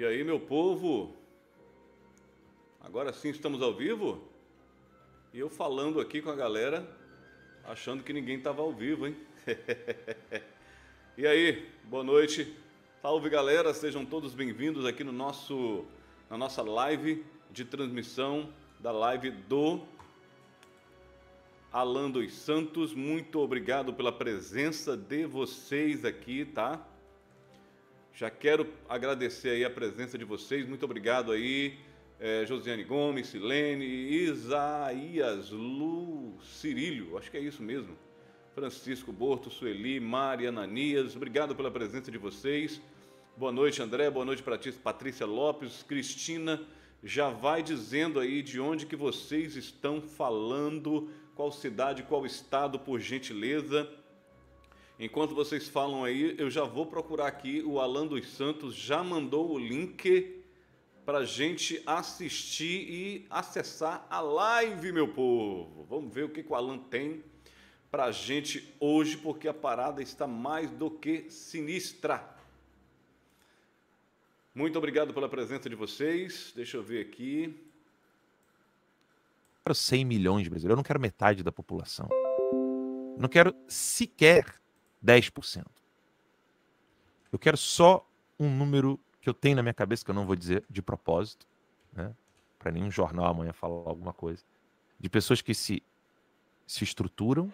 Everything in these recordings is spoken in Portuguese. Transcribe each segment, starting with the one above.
E aí, meu povo? Agora sim estamos ao vivo? E eu falando aqui com a galera, achando que ninguém estava ao vivo, hein? e aí, boa noite. Salve galera, sejam todos bem-vindos aqui no nosso na nossa live de transmissão da live do Alan dos Santos. Muito obrigado pela presença de vocês aqui, tá? Já quero agradecer aí a presença de vocês. Muito obrigado aí, é, Josiane Gomes, Silene, Isaías, Lu, Cirílio, acho que é isso mesmo. Francisco Borto, Sueli, Mari, Ananias, obrigado pela presença de vocês. Boa noite, André. Boa noite para Patrícia Lopes, Cristina. Já vai dizendo aí de onde que vocês estão falando, qual cidade, qual estado, por gentileza. Enquanto vocês falam aí, eu já vou procurar aqui. O Alan dos Santos já mandou o link para gente assistir e acessar a live, meu povo. Vamos ver o que, que o Alan tem para gente hoje, porque a parada está mais do que sinistra. Muito obrigado pela presença de vocês. Deixa eu ver aqui. Eu quero 100 milhões de brasileiros. Eu não quero metade da população. não quero sequer 10%. Eu quero só um número que eu tenho na minha cabeça, que eu não vou dizer de propósito, né? para nenhum jornal amanhã falar alguma coisa, de pessoas que se, se estruturam,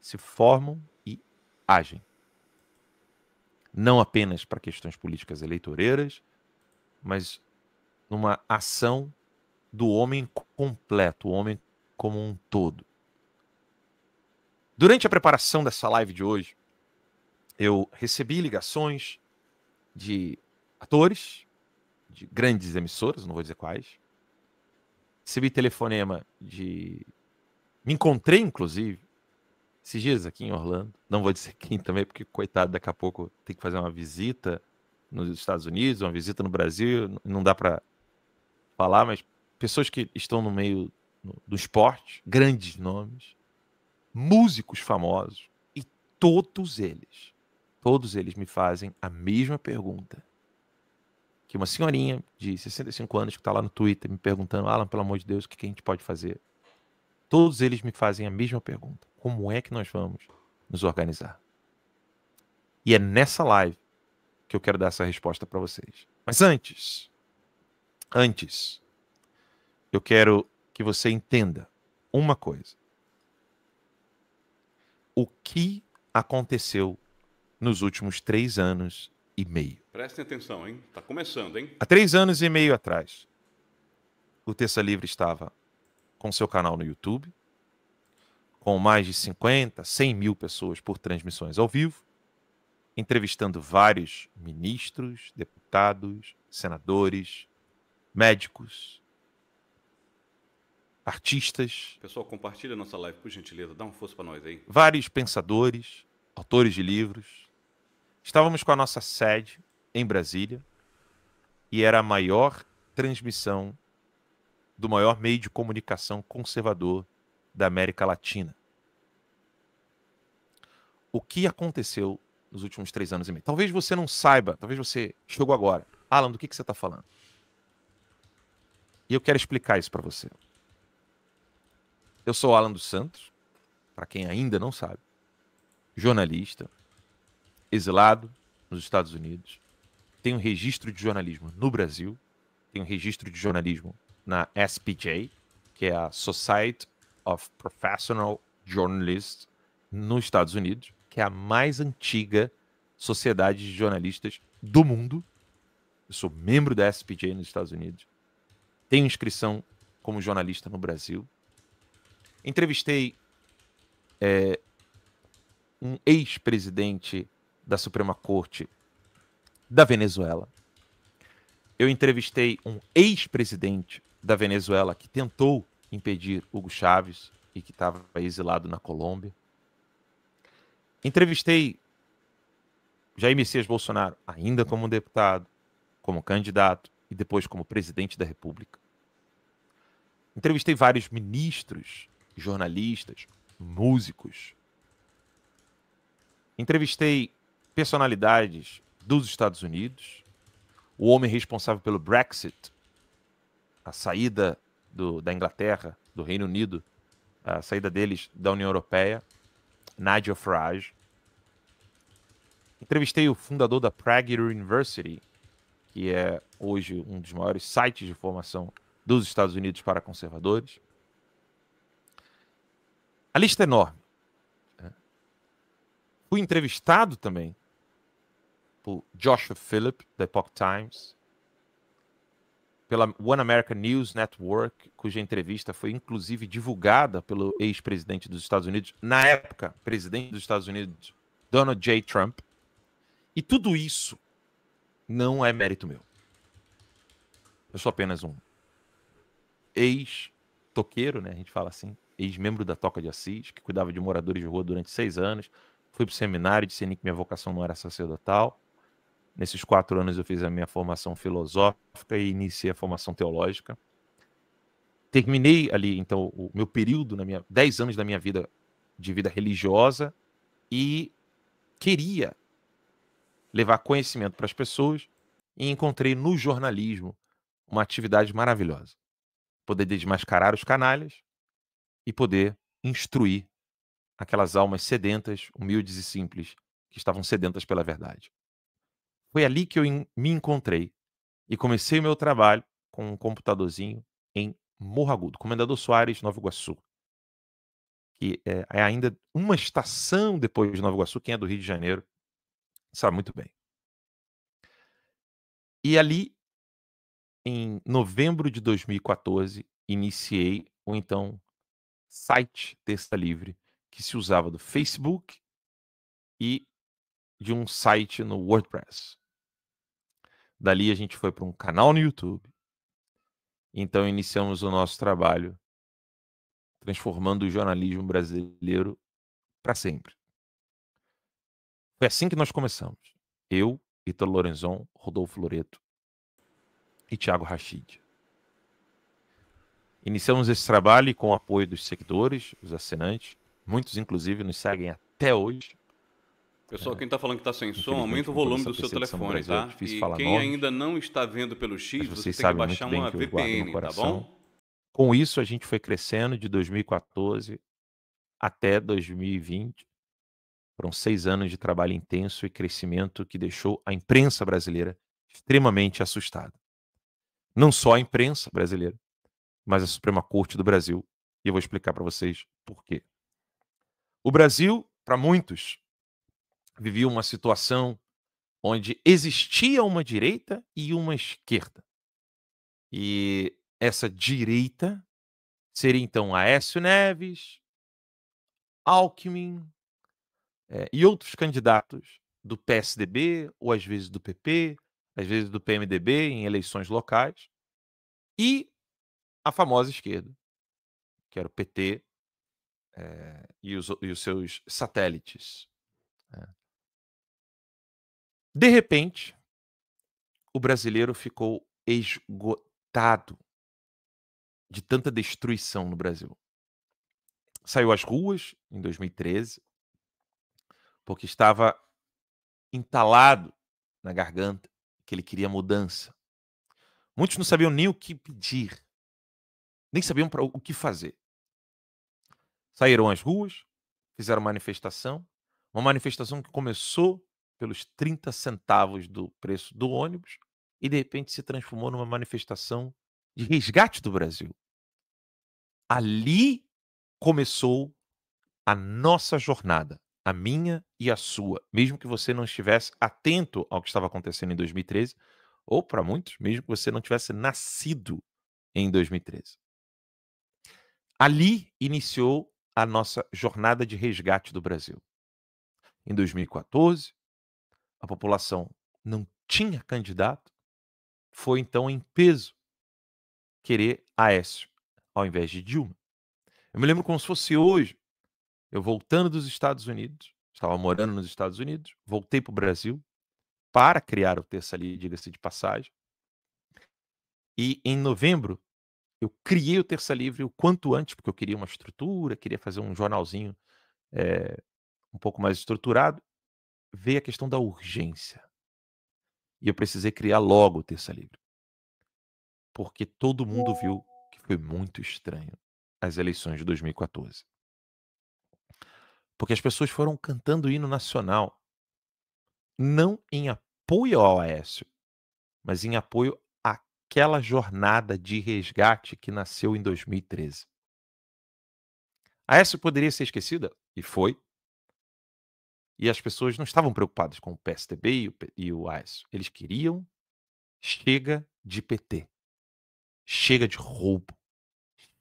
se formam e agem. Não apenas para questões políticas eleitoreiras, mas numa ação do homem completo, o homem como um todo. Durante a preparação dessa live de hoje, eu recebi ligações de atores, de grandes emissoras, não vou dizer quais. Recebi telefonema de. Me encontrei, inclusive, esses dias aqui em Orlando. Não vou dizer quem também, porque, coitado, daqui a pouco tem que fazer uma visita nos Estados Unidos, uma visita no Brasil. Não dá para falar, mas pessoas que estão no meio do esporte, grandes nomes, músicos famosos, e todos eles Todos eles me fazem a mesma pergunta. Que uma senhorinha de 65 anos que está lá no Twitter me perguntando: Alan, pelo amor de Deus, o que, que a gente pode fazer? Todos eles me fazem a mesma pergunta: como é que nós vamos nos organizar? E é nessa live que eu quero dar essa resposta para vocês. Mas antes, antes, eu quero que você entenda uma coisa. O que aconteceu nos últimos três anos e meio. Prestem atenção, hein? Está começando, hein? Há três anos e meio atrás, o Terça Livre estava com seu canal no YouTube, com mais de 50, 100 mil pessoas por transmissões ao vivo, entrevistando vários ministros, deputados, senadores, médicos, artistas. Pessoal, compartilha nossa live, por gentileza, dá uma força para nós aí. Vários pensadores, autores de livros, Estávamos com a nossa sede em Brasília e era a maior transmissão do maior meio de comunicação conservador da América Latina. O que aconteceu nos últimos três anos e meio? Talvez você não saiba, talvez você chegou agora. Alan, do que, que você está falando? E eu quero explicar isso para você. Eu sou Alan dos Santos, para quem ainda não sabe, jornalista, exilado nos Estados Unidos, tem um registro de jornalismo no Brasil, tem um registro de jornalismo na SPJ, que é a Society of Professional Journalists nos Estados Unidos, que é a mais antiga sociedade de jornalistas do mundo. Eu sou membro da SPJ nos Estados Unidos. Tenho inscrição como jornalista no Brasil. Entrevistei é, um ex-presidente da Suprema Corte da Venezuela. Eu entrevistei um ex-presidente da Venezuela que tentou impedir Hugo Chávez e que estava exilado na Colômbia. Entrevistei Jair Messias Bolsonaro, ainda como deputado, como candidato e depois como presidente da República. Entrevistei vários ministros, jornalistas, músicos. Entrevistei personalidades dos Estados Unidos, o homem responsável pelo Brexit, a saída do, da Inglaterra, do Reino Unido, a saída deles da União Europeia, Nigel Farage. Entrevistei o fundador da Prager University, que é hoje um dos maiores sites de formação dos Estados Unidos para conservadores. A lista é enorme. Né? Fui entrevistado também por Joshua Phillip, da Epoch Times, pela One America News Network, cuja entrevista foi inclusive divulgada pelo ex-presidente dos Estados Unidos, na época, presidente dos Estados Unidos, Donald J. Trump. E tudo isso não é mérito meu. Eu sou apenas um ex-toqueiro, né? A gente fala assim, ex-membro da Toca de Assis, que cuidava de moradores de rua durante seis anos. Fui para o seminário, discerni que minha vocação não era sacerdotal. Nesses quatro anos eu fiz a minha formação filosófica e iniciei a formação teológica. Terminei ali, então, o meu período, na minha, dez anos da minha vida de vida religiosa e queria levar conhecimento para as pessoas e encontrei no jornalismo uma atividade maravilhosa. Poder desmascarar os canalhas e poder instruir aquelas almas sedentas, humildes e simples, que estavam sedentas pela verdade. Foi ali que eu me encontrei e comecei o meu trabalho com um computadorzinho em Morro Agudo, Comendador Soares, Nova Iguaçu. Que é, é ainda uma estação depois de Nova Iguaçu, quem é do Rio de Janeiro sabe muito bem. E ali, em novembro de 2014, iniciei o então site Testa Livre, que se usava do Facebook e de um site no WordPress. Dali a gente foi para um canal no YouTube. Então iniciamos o nosso trabalho transformando o jornalismo brasileiro para sempre. Foi assim que nós começamos. Eu, Ítalo Lorenzon, Rodolfo Loreto e Thiago Rachid. Iniciamos esse trabalho com o apoio dos seguidores, os assinantes. Muitos, inclusive, nos seguem até hoje. Pessoal, é. quem está falando que está sem som, aumenta o volume do seu telefone, é tá? É e quem ainda não está vendo pelo X, você tem que baixar uma que VPN, tá bom? Com isso, a gente foi crescendo de 2014 até 2020. Foram seis anos de trabalho intenso e crescimento que deixou a imprensa brasileira extremamente assustada. Não só a imprensa brasileira, mas a Suprema Corte do Brasil. E eu vou explicar para vocês por quê. O Brasil, para muitos, vivia uma situação onde existia uma direita e uma esquerda. E essa direita seria então Aécio Neves, Alckmin é, e outros candidatos do PSDB, ou às vezes do PP, às vezes do PMDB em eleições locais, e a famosa esquerda, que era o PT é, eh, e, os, e, os, seus satélites. Né. De repente, o brasileiro ficou esgotado de tanta destruição no Brasil. Saiu às ruas em 2013 porque estava entalado na garganta que ele queria mudança. Muitos não sabiam nem o que pedir, nem sabiam pra, o que fazer. Saíram às ruas, fizeram manifestação, uma manifestação que começou pelos 30 centavos do preço do ônibus e de repente se transformou numa manifestação de resgate do Brasil. Ali começou a nossa jornada, a minha e a sua, mesmo que você não estivesse atento ao que estava acontecendo em 2013, ou para muitos, mesmo que você não tivesse nascido em 2013. Ali iniciou a nossa jornada de resgate do Brasil. Em 2014, a população não tinha candidato, foi então em peso querer Aécio ao invés de Dilma. Eu me lembro como se fosse hoje, eu voltando dos Estados Unidos, estava morando nos Estados Unidos, voltei para o Brasil para criar o Terça Livre, diga-se de passagem. E em novembro, eu criei o Terça Livre o quanto antes, porque eu queria uma estrutura, queria fazer um jornalzinho é, um pouco mais estruturado veio a questão da urgência. E eu precisei criar logo o terça livre. Porque todo mundo viu que foi muito estranho as eleições de 2014. Porque as pessoas foram cantando o hino nacional, não em apoio ao Aécio, mas em apoio àquela jornada de resgate que nasceu em 2013. A Aécio poderia ser esquecida, e foi, e as pessoas não estavam preocupadas com o PSDB e o, e o AES. Eles queriam chega de PT. Chega de roubo.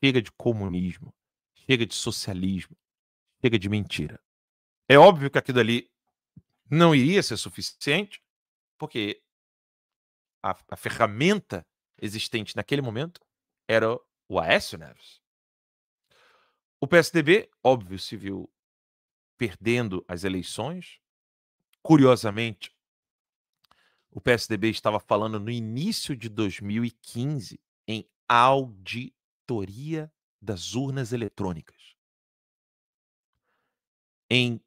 Chega de comunismo. Chega de socialismo. Chega de mentira. É óbvio que aquilo ali não iria ser suficiente, porque a, a ferramenta existente naquele momento era o Aécio Neves. Né? O PSDB, óbvio, se viu perdendo as eleições. Curiosamente, o PSDB estava falando no início de 2015 em auditoria das urnas eletrônicas. Em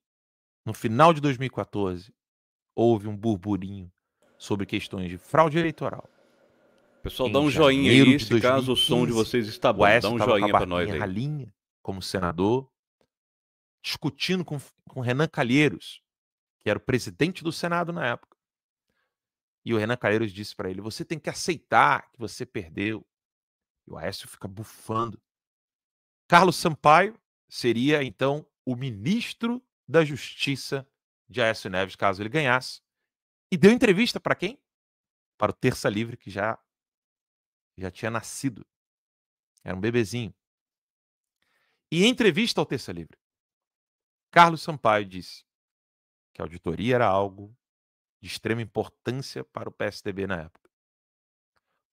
no final de 2014 houve um burburinho sobre questões de fraude eleitoral. Pessoal, em dá um joinha aí, se caso o som de vocês está bom, dá um joinha para nós aí. Ralinha, como senador, discutindo com, com Renan Calheiros, que era o presidente do Senado na época. E o Renan Calheiros disse para ele: Você tem que aceitar que você perdeu. E o Aécio fica bufando. Carlos Sampaio seria, então, o ministro da Justiça de Aécio Neves, caso ele ganhasse. E deu entrevista para quem? Para o Terça Livre, que já, já tinha nascido. Era um bebezinho. E em entrevista ao Terça Livre, Carlos Sampaio disse que a auditoria era algo de extrema importância para o PSDB na época.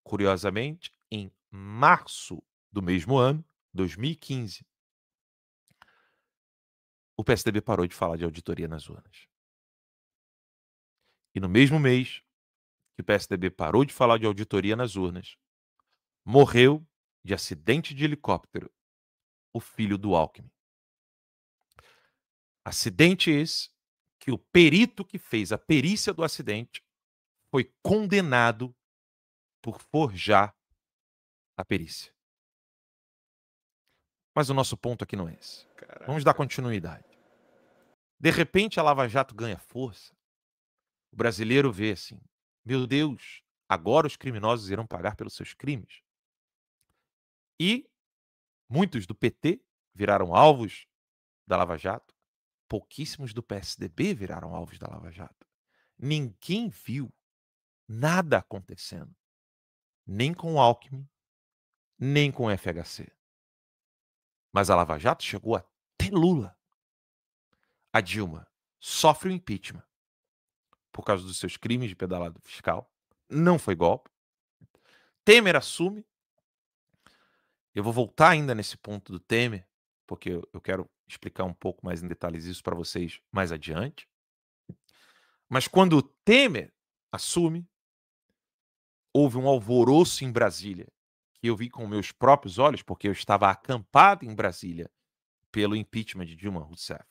Curiosamente, em março do mesmo ano, 2015, o PSDB parou de falar de auditoria nas urnas. E no mesmo mês que o PSDB parou de falar de auditoria nas urnas, morreu de acidente de helicóptero o filho do Alckmin. Acidente esse que o perito que fez a perícia do acidente foi condenado por forjar a perícia. Mas o nosso ponto aqui não é esse. Caraca. Vamos dar continuidade. De repente a Lava Jato ganha força. O brasileiro vê assim: meu Deus, agora os criminosos irão pagar pelos seus crimes. E muitos do PT viraram alvos da Lava Jato pouquíssimos do PSDB viraram alvos da Lava Jato. Ninguém viu nada acontecendo, nem com o Alckmin, nem com o FHC. Mas a Lava Jato chegou até Lula. A Dilma sofre o impeachment por causa dos seus crimes de pedalado fiscal. Não foi golpe. Temer assume. Eu vou voltar ainda nesse ponto do Temer, porque eu quero explicar um pouco mais em detalhes isso para vocês mais adiante. Mas quando o Temer assume, houve um alvoroço em Brasília, que eu vi com meus próprios olhos, porque eu estava acampado em Brasília pelo impeachment de Dilma Rousseff,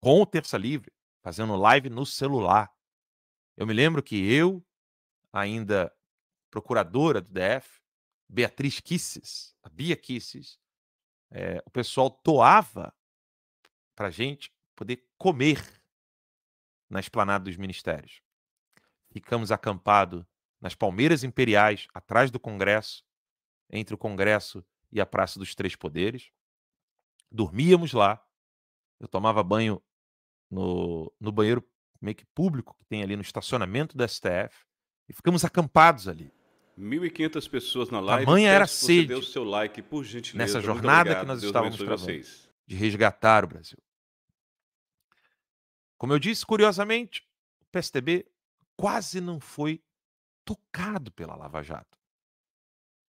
com o Terça Livre, fazendo live no celular. Eu me lembro que eu, ainda procuradora do DF, Beatriz Kisses, a Bia Kisses, é, o pessoal toava para a gente poder comer na esplanada dos ministérios. Ficamos acampados nas Palmeiras Imperiais, atrás do Congresso, entre o Congresso e a Praça dos Três Poderes. Dormíamos lá. Eu tomava banho no, no banheiro meio que público que tem ali no estacionamento do STF e ficamos acampados ali. 1.500 pessoas na live. Tamanha era sede. Deu seu like, por gentileza. Nessa jornada que nós Deus estávamos travando, de resgatar o Brasil. Como eu disse, curiosamente, o PSDB quase não foi tocado pela Lava Jato.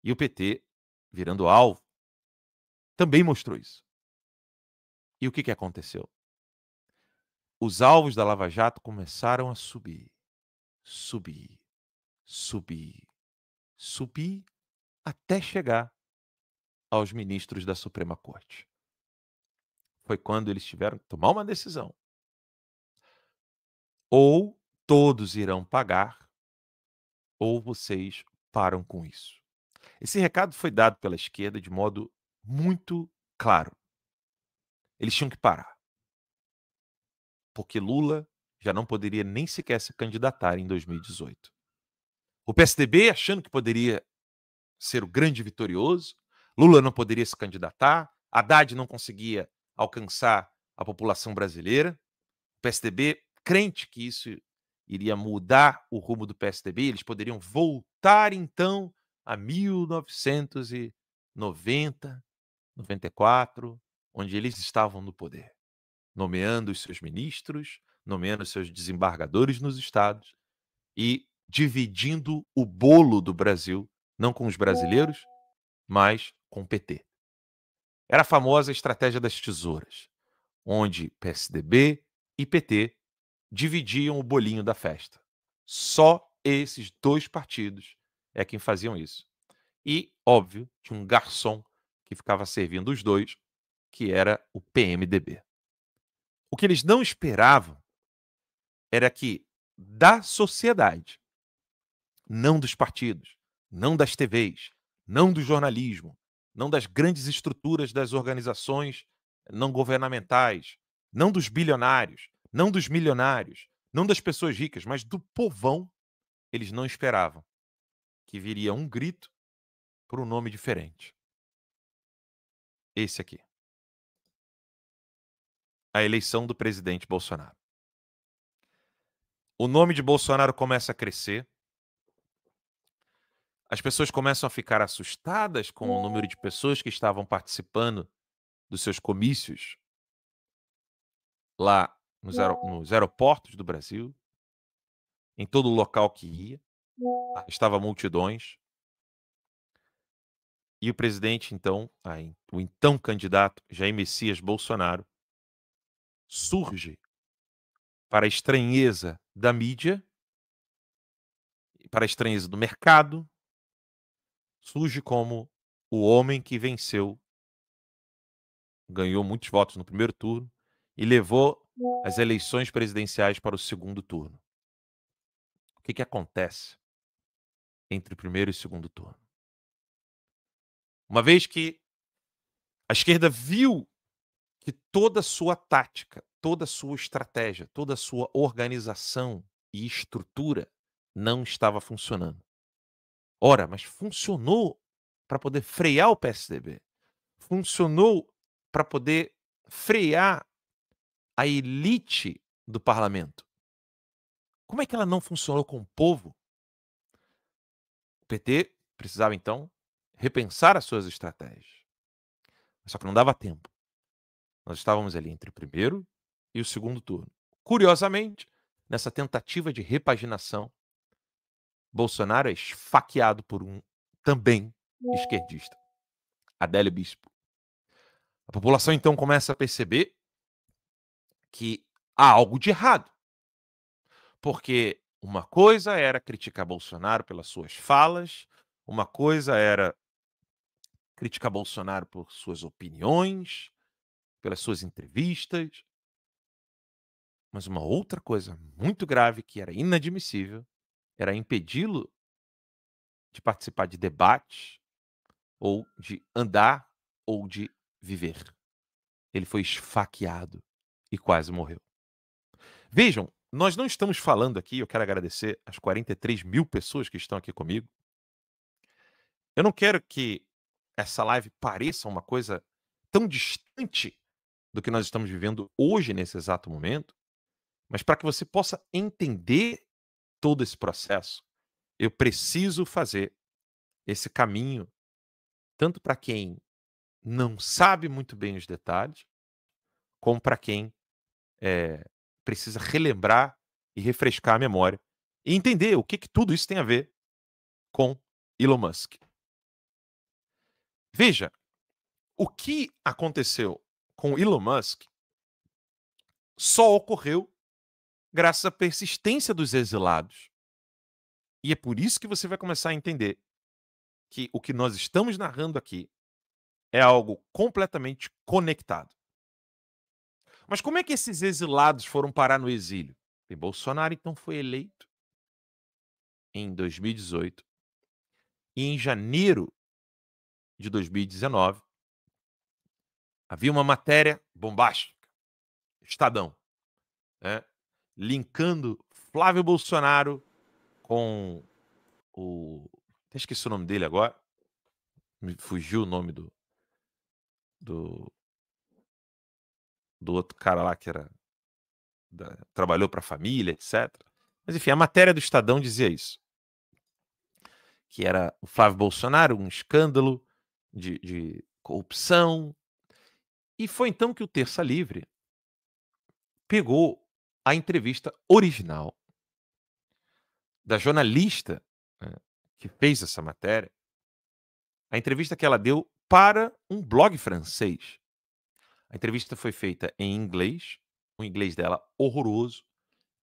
E o PT, virando alvo, também mostrou isso. E o que, que aconteceu? Os alvos da Lava Jato começaram a subir, subir, subir, subir, até chegar aos ministros da Suprema Corte. Foi quando eles tiveram que tomar uma decisão ou todos irão pagar, ou vocês param com isso. Esse recado foi dado pela esquerda de modo muito claro. Eles tinham que parar. Porque Lula já não poderia nem sequer se candidatar em 2018. O PSDB, achando que poderia ser o grande vitorioso, Lula não poderia se candidatar, Haddad não conseguia alcançar a população brasileira. O PSDB crente que isso iria mudar o rumo do PSDB, eles poderiam voltar então a 1990, 94, onde eles estavam no poder, nomeando os seus ministros, nomeando os seus desembargadores nos estados e dividindo o bolo do Brasil, não com os brasileiros, mas com o PT. Era a famosa estratégia das tesouras, onde PSDB e PT dividiam o bolinho da festa. Só esses dois partidos é quem faziam isso. E, óbvio, tinha um garçom que ficava servindo os dois, que era o PMDB. O que eles não esperavam era que da sociedade, não dos partidos, não das TVs, não do jornalismo, não das grandes estruturas das organizações não governamentais, não dos bilionários, não dos milionários, não das pessoas ricas, mas do povão, eles não esperavam que viria um grito por um nome diferente. Esse aqui. A eleição do presidente Bolsonaro. O nome de Bolsonaro começa a crescer. As pessoas começam a ficar assustadas com o número de pessoas que estavam participando dos seus comícios lá nos, aer nos aeroportos do Brasil, em todo local que ia, estava multidões. E o presidente, então, aí, o então candidato Jair Messias Bolsonaro, surge para a estranheza da mídia, para a estranheza do mercado, surge como o homem que venceu, ganhou muitos votos no primeiro turno e levou as eleições presidenciais para o segundo turno. O que, que acontece entre o primeiro e o segundo turno? Uma vez que a esquerda viu que toda a sua tática, toda a sua estratégia, toda a sua organização e estrutura não estava funcionando. Ora, mas funcionou para poder frear o PSDB. Funcionou para poder frear a elite do parlamento. Como é que ela não funcionou com o povo? O PT precisava, então, repensar as suas estratégias. Só que não dava tempo. Nós estávamos ali entre o primeiro e o segundo turno. Curiosamente, nessa tentativa de repaginação, Bolsonaro é esfaqueado por um também esquerdista, Adélio Bispo. A população então começa a perceber que há algo de errado. Porque uma coisa era criticar Bolsonaro pelas suas falas, uma coisa era criticar Bolsonaro por suas opiniões, pelas suas entrevistas. Mas uma outra coisa muito grave que era inadmissível era impedi-lo de participar de debates ou de andar ou de viver. Ele foi esfaqueado e quase morreu. Vejam, nós não estamos falando aqui, eu quero agradecer as 43 mil pessoas que estão aqui comigo. Eu não quero que essa live pareça uma coisa tão distante do que nós estamos vivendo hoje, nesse exato momento, mas para que você possa entender todo esse processo, eu preciso fazer esse caminho, tanto para quem não sabe muito bem os detalhes, como para quem é, precisa relembrar e refrescar a memória e entender o que, que tudo isso tem a ver com Elon Musk. Veja, o que aconteceu com Elon Musk só ocorreu graças à persistência dos exilados. E é por isso que você vai começar a entender que o que nós estamos narrando aqui é algo completamente conectado. Mas como é que esses exilados foram parar no exílio? E Bolsonaro então foi eleito em 2018 e em janeiro de 2019 havia uma matéria bombástica, Estadão, né, linkando Flávio Bolsonaro com o. Até esqueci o nome dele agora. Me fugiu o nome do. do do outro cara lá que era da, trabalhou para a família, etc. Mas enfim, a matéria do Estadão dizia isso. Que era o Flávio Bolsonaro, um escândalo de, de corrupção. E foi então que o Terça Livre pegou a entrevista original da jornalista né, que fez essa matéria, a entrevista que ela deu para um blog francês a entrevista foi feita em inglês, o inglês dela horroroso,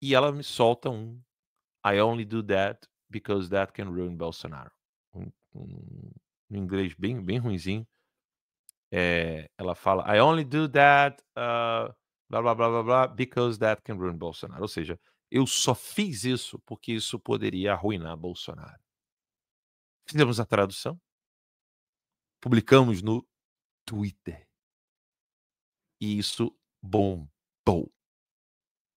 e ela me solta um I only do that because that can ruin Bolsonaro. Um, um, um inglês bem, bem ruinzinho. É, ela fala I only do that uh, blá blá blá blá blá because that can ruin Bolsonaro. Ou seja, eu só fiz isso porque isso poderia arruinar Bolsonaro. Fizemos a tradução, publicamos no Twitter e isso bombou.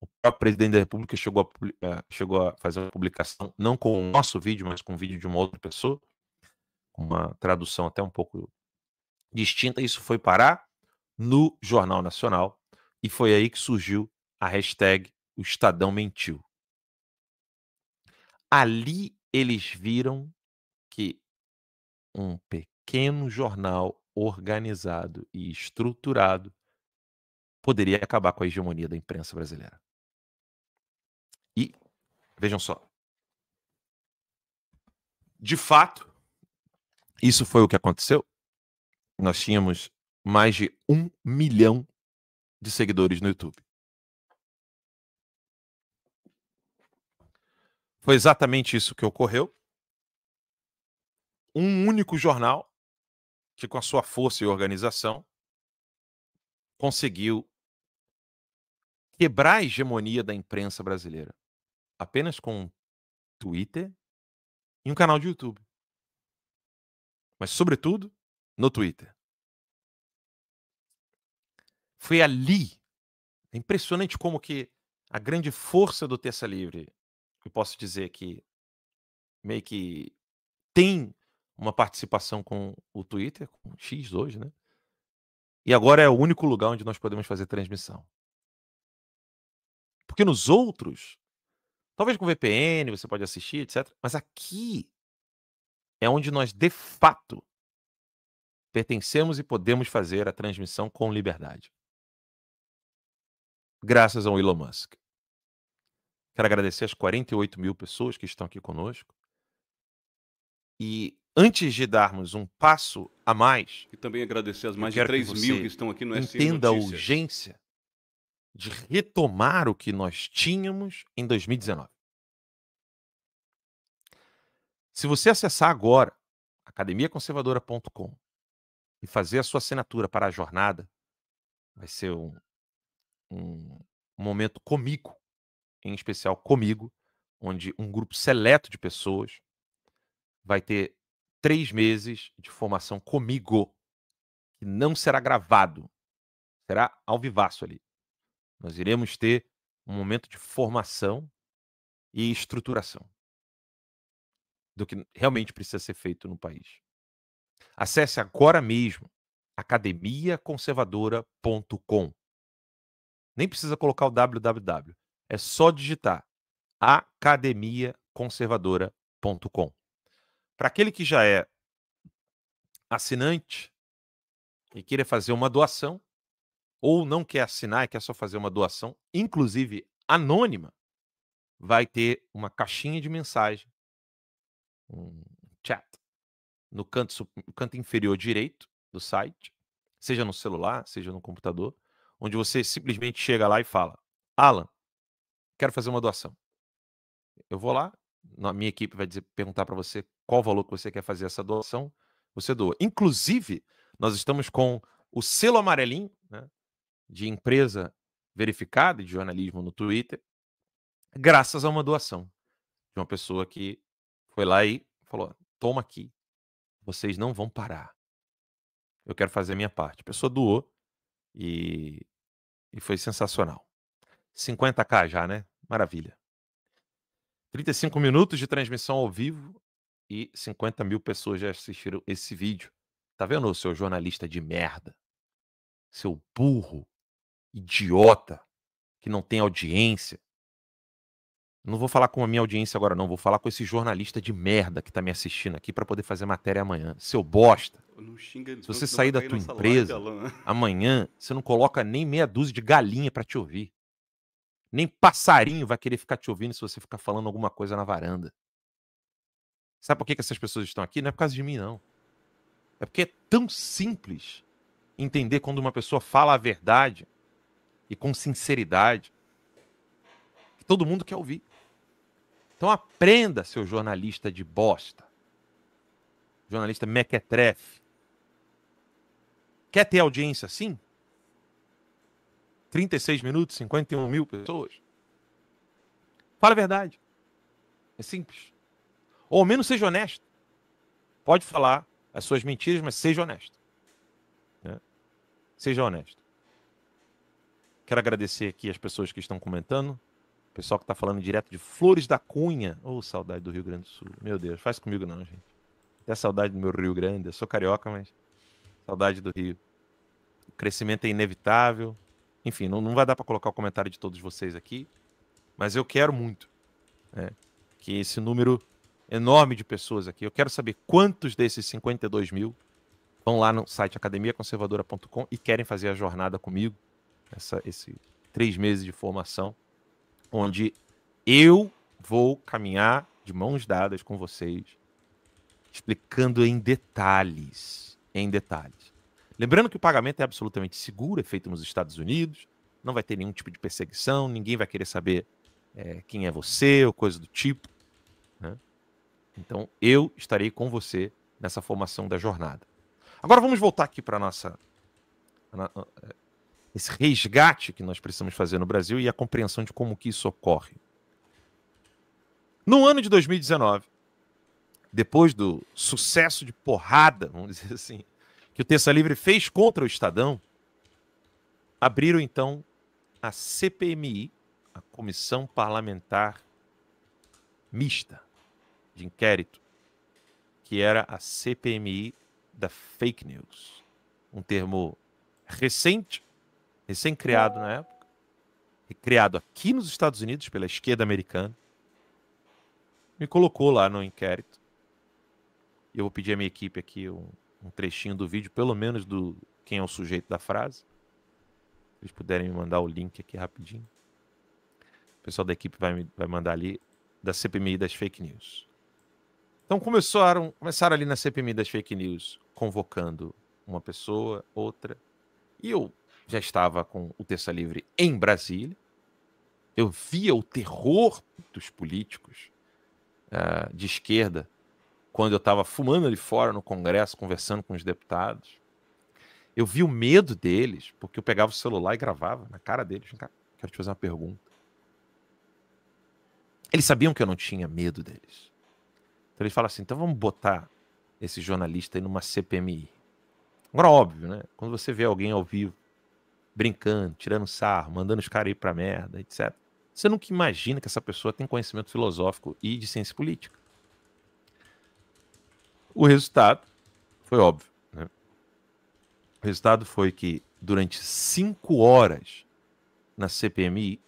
O próprio presidente da República chegou a, eh, chegou a fazer uma publicação, não com o nosso vídeo, mas com o vídeo de uma outra pessoa, uma tradução até um pouco distinta. Isso foi parar no Jornal Nacional e foi aí que surgiu a hashtag O Estadão Mentiu. Ali eles viram que um pequeno jornal organizado e estruturado poderia acabar com a hegemonia da imprensa brasileira. E, vejam só, de fato, isso foi o que aconteceu. Nós tínhamos mais de um milhão de seguidores no YouTube. Foi exatamente isso que ocorreu. Um único jornal que, com a sua força e organização, conseguiu quebrar a hegemonia da imprensa brasileira apenas com Twitter e um canal de YouTube. Mas, sobretudo, no Twitter. Foi ali. É impressionante como que a grande força do Terça Livre, eu posso dizer que meio que tem uma participação com o Twitter, com o X hoje, né? E agora é o único lugar onde nós podemos fazer transmissão. Porque nos outros, talvez com VPN você pode assistir, etc. Mas aqui é onde nós de fato pertencemos e podemos fazer a transmissão com liberdade. Graças ao Elon Musk. Quero agradecer as 48 mil pessoas que estão aqui conosco. E antes de darmos um passo a mais. E também agradecer as mais de 3 mil que estão aqui no SC Entenda a urgência de retomar o que nós tínhamos em 2019. Se você acessar agora academiaconservadora.com e fazer a sua assinatura para a jornada, vai ser um, um momento comigo, em especial comigo, onde um grupo seleto de pessoas vai ter três meses de formação comigo, que não será gravado, será ao vivaço ali. Nós iremos ter um momento de formação e estruturação do que realmente precisa ser feito no país. Acesse agora mesmo academiaconservadora.com. Nem precisa colocar o www, é só digitar academiaconservadora.com. Para aquele que já é assinante e queira fazer uma doação, ou não quer assinar e quer só fazer uma doação, inclusive anônima, vai ter uma caixinha de mensagem, um chat, no canto, canto inferior direito do site, seja no celular, seja no computador, onde você simplesmente chega lá e fala: Alan, quero fazer uma doação. Eu vou lá, a minha equipe vai dizer, perguntar para você qual o valor que você quer fazer essa doação, você doa. Inclusive, nós estamos com o selo amarelinho, né? de empresa verificada de jornalismo no Twitter, graças a uma doação de uma pessoa que foi lá e falou: toma aqui, vocês não vão parar. Eu quero fazer a minha parte. A pessoa doou e, e foi sensacional. 50k já, né? Maravilha. 35 minutos de transmissão ao vivo e 50 mil pessoas já assistiram esse vídeo. Tá vendo, seu jornalista de merda? Seu burro idiota, que não tem audiência. Não vou falar com a minha audiência agora, não. Vou falar com esse jornalista de merda que tá me assistindo aqui para poder fazer matéria amanhã. Seu bosta. Xinga, Se você sair da tua empresa amanhã, você não coloca nem meia dúzia de galinha para te ouvir. Nem passarinho vai querer ficar te ouvindo se você ficar falando alguma coisa na varanda. Sabe por que, que essas pessoas estão aqui? Não é por causa de mim, não. É porque é tão simples entender quando uma pessoa fala a verdade e com sinceridade que todo mundo quer ouvir. Então aprenda, seu jornalista de bosta, jornalista mequetrefe. Quer ter audiência assim? 36 minutos, 51 mil pessoas? Fala a verdade. É simples. Ou ao menos seja honesto. Pode falar as suas mentiras, mas seja honesto. Né? Seja honesto. Quero agradecer aqui as pessoas que estão comentando. O pessoal que está falando direto de Flores da Cunha. Ô, oh, saudade do Rio Grande do Sul. Meu Deus, faz comigo não, gente. Até saudade do meu Rio Grande. Eu sou carioca, mas saudade do Rio. O crescimento é inevitável. Enfim, não, não vai dar para colocar o comentário de todos vocês aqui. Mas eu quero muito né, que esse número enorme de pessoas aqui, eu quero saber quantos desses 52 mil vão lá no site academiaconservadora.com e querem fazer a jornada comigo essa, esse três meses de formação, onde eu vou caminhar de mãos dadas com vocês, explicando em detalhes, em detalhes. Lembrando que o pagamento é absolutamente seguro, é feito nos Estados Unidos, não vai ter nenhum tipo de perseguição, ninguém vai querer saber é, quem é você ou coisa do tipo. Né? Então, eu estarei com você nessa formação da jornada. Agora vamos voltar aqui para nossa esse resgate que nós precisamos fazer no Brasil e a compreensão de como que isso ocorre. No ano de 2019, depois do sucesso de porrada, vamos dizer assim, que o Terça Livre fez contra o Estadão, abriram então a CPMI, a Comissão Parlamentar Mista de Inquérito, que era a CPMI da Fake News. Um termo recente recém-criado na época, criado aqui nos Estados Unidos pela esquerda americana, me colocou lá no inquérito. Eu vou pedir à minha equipe aqui um, um trechinho do vídeo, pelo menos do quem é o sujeito da frase. Se eles puderem me mandar o link aqui rapidinho. O pessoal da equipe vai, me, vai mandar ali da CPMI das fake news. Então começaram, começaram ali na CPMI das fake news, convocando uma pessoa, outra. E eu já estava com o Terça Livre em Brasília. Eu via o terror dos políticos uh, de esquerda quando eu estava fumando ali fora no Congresso, conversando com os deputados. Eu vi o medo deles, porque eu pegava o celular e gravava na cara deles. quero te fazer uma pergunta. Eles sabiam que eu não tinha medo deles. Então eles falam assim: então vamos botar esse jornalista aí numa CPMI. Agora, óbvio, né? Quando você vê alguém ao vivo brincando, tirando sarro, mandando os caras ir pra merda, etc. Você nunca imagina que essa pessoa tem conhecimento filosófico e de ciência política. O resultado foi óbvio. Né? O resultado foi que durante cinco horas na CPMI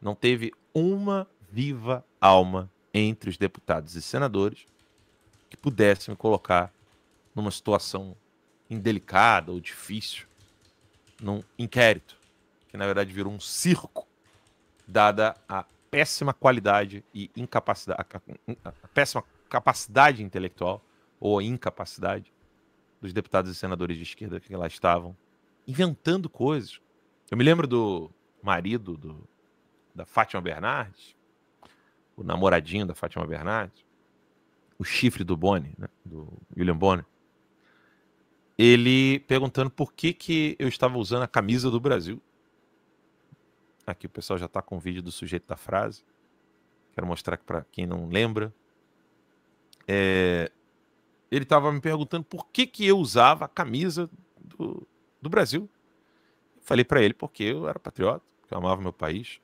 não teve uma viva alma entre os deputados e senadores que pudesse me colocar numa situação indelicada ou difícil num inquérito, que na verdade virou um circo, dada a péssima qualidade e incapacidade, a, a péssima capacidade intelectual ou incapacidade dos deputados e senadores de esquerda que lá estavam inventando coisas. Eu me lembro do marido do, da Fátima Bernardes, o namoradinho da Fátima Bernardes, o chifre do Boni, né, do William Boni ele perguntando por que, que eu estava usando a camisa do Brasil. Aqui o pessoal já está com o vídeo do sujeito da frase. Quero mostrar aqui para quem não lembra. É, ele estava me perguntando por que, que eu usava a camisa do, do Brasil. Falei para ele porque eu era patriota, porque eu amava meu país.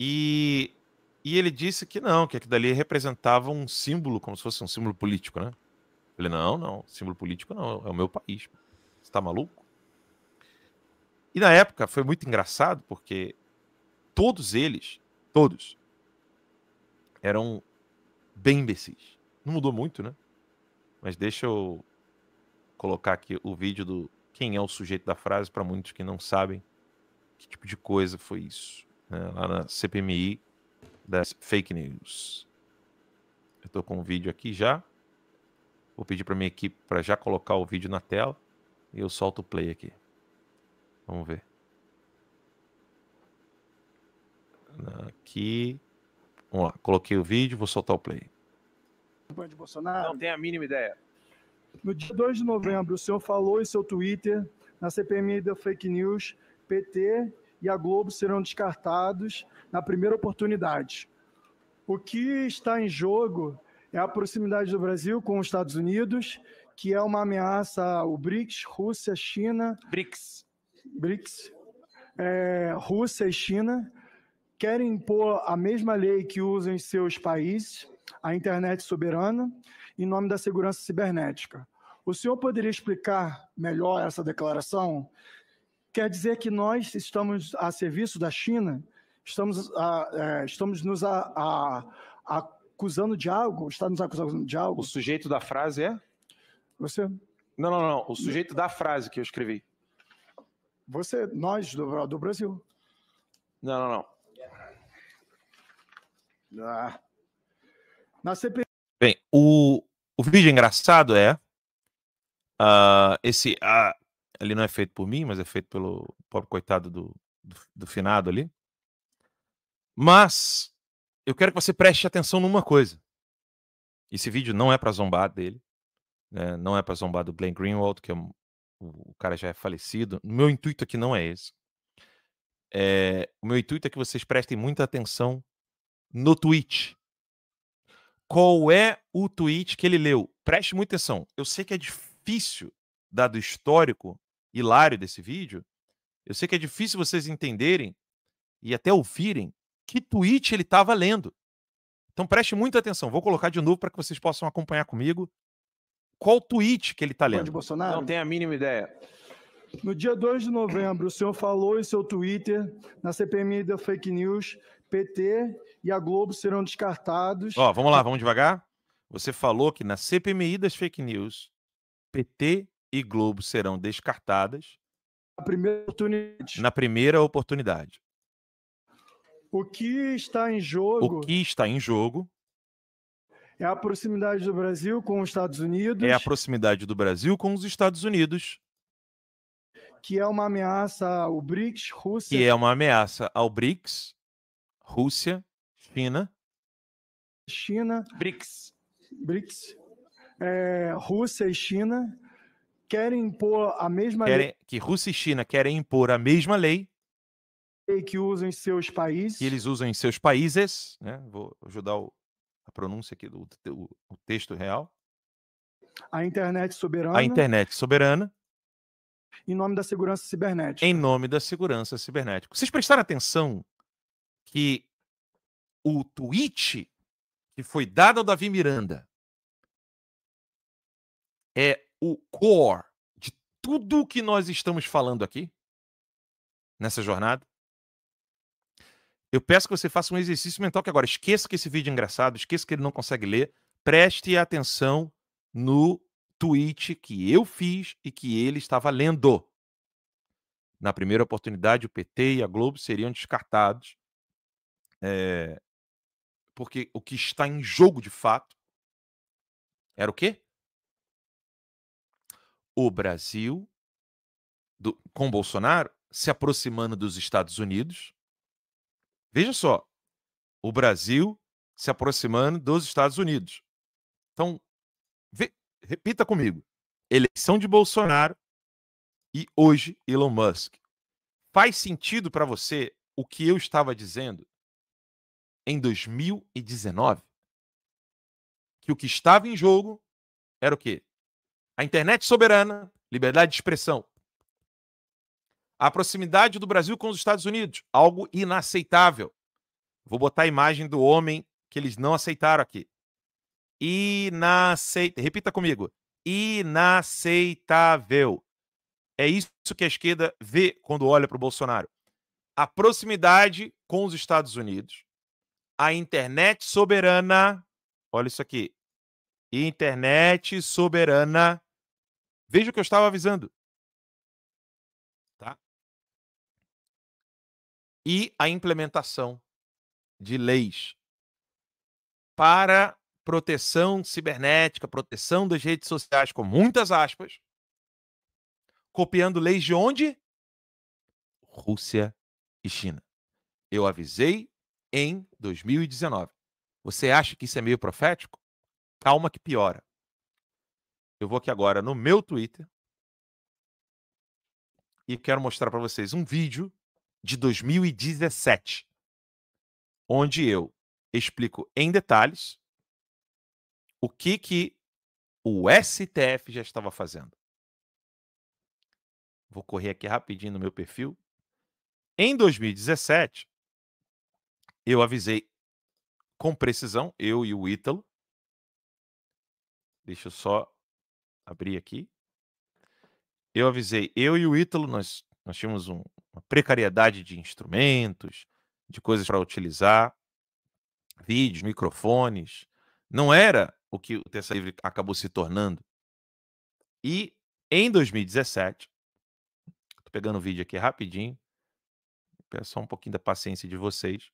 E, e ele disse que não, que aquilo dali representava um símbolo, como se fosse um símbolo político, né? Falei, não, não, símbolo político não, é o meu país. Você tá maluco? E na época foi muito engraçado, porque todos eles, todos, eram bem imbecis. Não mudou muito, né? Mas deixa eu colocar aqui o vídeo do quem é o sujeito da frase para muitos que não sabem que tipo de coisa foi isso. Né? Lá na CPMI das fake news. Eu tô com o vídeo aqui já. Vou pedir para minha equipe para já colocar o vídeo na tela e eu solto o play aqui. Vamos ver. Aqui. Vamos lá, coloquei o vídeo, vou soltar o play. De Bolsonaro. Não tem a mínima ideia. No dia 2 de novembro, o senhor falou em seu Twitter, na CPMI da fake news, PT e a Globo serão descartados na primeira oportunidade. O que está em jogo é a proximidade do Brasil com os Estados Unidos, que é uma ameaça ao BRICS, Rússia, China. BRICS. BRICS. É, Rússia e China querem impor a mesma lei que usam em seus países, a internet soberana, em nome da segurança cibernética. O senhor poderia explicar melhor essa declaração? Quer dizer que nós estamos a serviço da China? Estamos, a, é, estamos nos a, a, a acusando de algo, está nos acusando de algo. O sujeito da frase é? Você. Não, não, não. O sujeito da frase que eu escrevi. Você, nós, do, do Brasil. Não, não, não. Ah. Na CPI. Bem, o, o vídeo engraçado é. Uh, esse. Uh, ele não é feito por mim, mas é feito pelo pobre coitado do, do, do finado ali. Mas eu quero que você preste atenção numa coisa. Esse vídeo não é para zombar dele, né? não é para zombar do Blaine Greenwald, que é um, o, cara já é falecido. O meu intuito aqui não é esse. É, o meu intuito é que vocês prestem muita atenção no tweet. Qual é o tweet que ele leu? Preste muita atenção. Eu sei que é difícil, dado o histórico hilário desse vídeo, eu sei que é difícil vocês entenderem e até ouvirem que tweet ele estava lendo. Então preste muita atenção. Vou colocar de novo para que vocês possam acompanhar comigo. Qual tweet que ele está lendo? Bolsonaro? Não tenho a mínima ideia. No dia 2 de novembro, o senhor falou em seu Twitter, na CPMI da fake news, PT e a Globo serão descartados. Ó, vamos lá, vamos devagar. Você falou que na CPMI das fake news, PT e Globo serão descartadas. Na primeira oportunidade. Na primeira oportunidade. O que está em jogo? O que está em jogo? É a proximidade do Brasil com os Estados Unidos. É a proximidade do Brasil com os Estados Unidos. Que é uma ameaça ao BRICS, Rússia. Que é uma ameaça ao BRICS, Rússia, China. China. BRICS. BRICS. É, Rússia e China querem impor a mesma querem, lei. Que Rússia e China querem impor a mesma lei que usam em seus países. Que eles usam em seus países, né? Vou ajudar o, a pronúncia aqui do o, o texto real. A internet soberana. A internet soberana. Em nome da segurança cibernética. Em nome da segurança cibernética. Vocês prestaram atenção que o tweet que foi dado ao Davi Miranda é o core de tudo que nós estamos falando aqui nessa jornada? Eu peço que você faça um exercício mental que agora esqueça que esse vídeo é engraçado, esqueça que ele não consegue ler, preste atenção no tweet que eu fiz e que ele estava lendo. Na primeira oportunidade, o PT e a Globo seriam descartados, é... porque o que está em jogo de fato era o quê? O Brasil, do... com Bolsonaro, se aproximando dos Estados Unidos, Veja só, o Brasil se aproximando dos Estados Unidos. Então, ve, repita comigo: eleição de Bolsonaro e hoje Elon Musk. Faz sentido para você o que eu estava dizendo em 2019? Que o que estava em jogo era o quê? A internet soberana, liberdade de expressão. A proximidade do Brasil com os Estados Unidos, algo inaceitável. Vou botar a imagem do homem que eles não aceitaram aqui. Inaceitável. Repita comigo. Inaceitável. É isso que a esquerda vê quando olha para o Bolsonaro. A proximidade com os Estados Unidos, a internet soberana. Olha isso aqui. Internet soberana. Veja o que eu estava avisando. e a implementação de leis para proteção cibernética, proteção das redes sociais, com muitas aspas, copiando leis de onde? Rússia e China. Eu avisei em 2019. Você acha que isso é meio profético? Calma que piora. Eu vou aqui agora no meu Twitter e quero mostrar para vocês um vídeo de 2017, onde eu explico em detalhes o que que o STF já estava fazendo. Vou correr aqui rapidinho no meu perfil. Em 2017, eu avisei com precisão, eu e o Ítalo. Deixa eu só abrir aqui. Eu avisei, eu e o Ítalo, nós, nós tínhamos um, uma precariedade de instrumentos, de coisas para utilizar, vídeos, microfones. Não era o que o Terça Livre acabou se tornando. E em 2017, estou pegando o vídeo aqui rapidinho, peço só um pouquinho da paciência de vocês.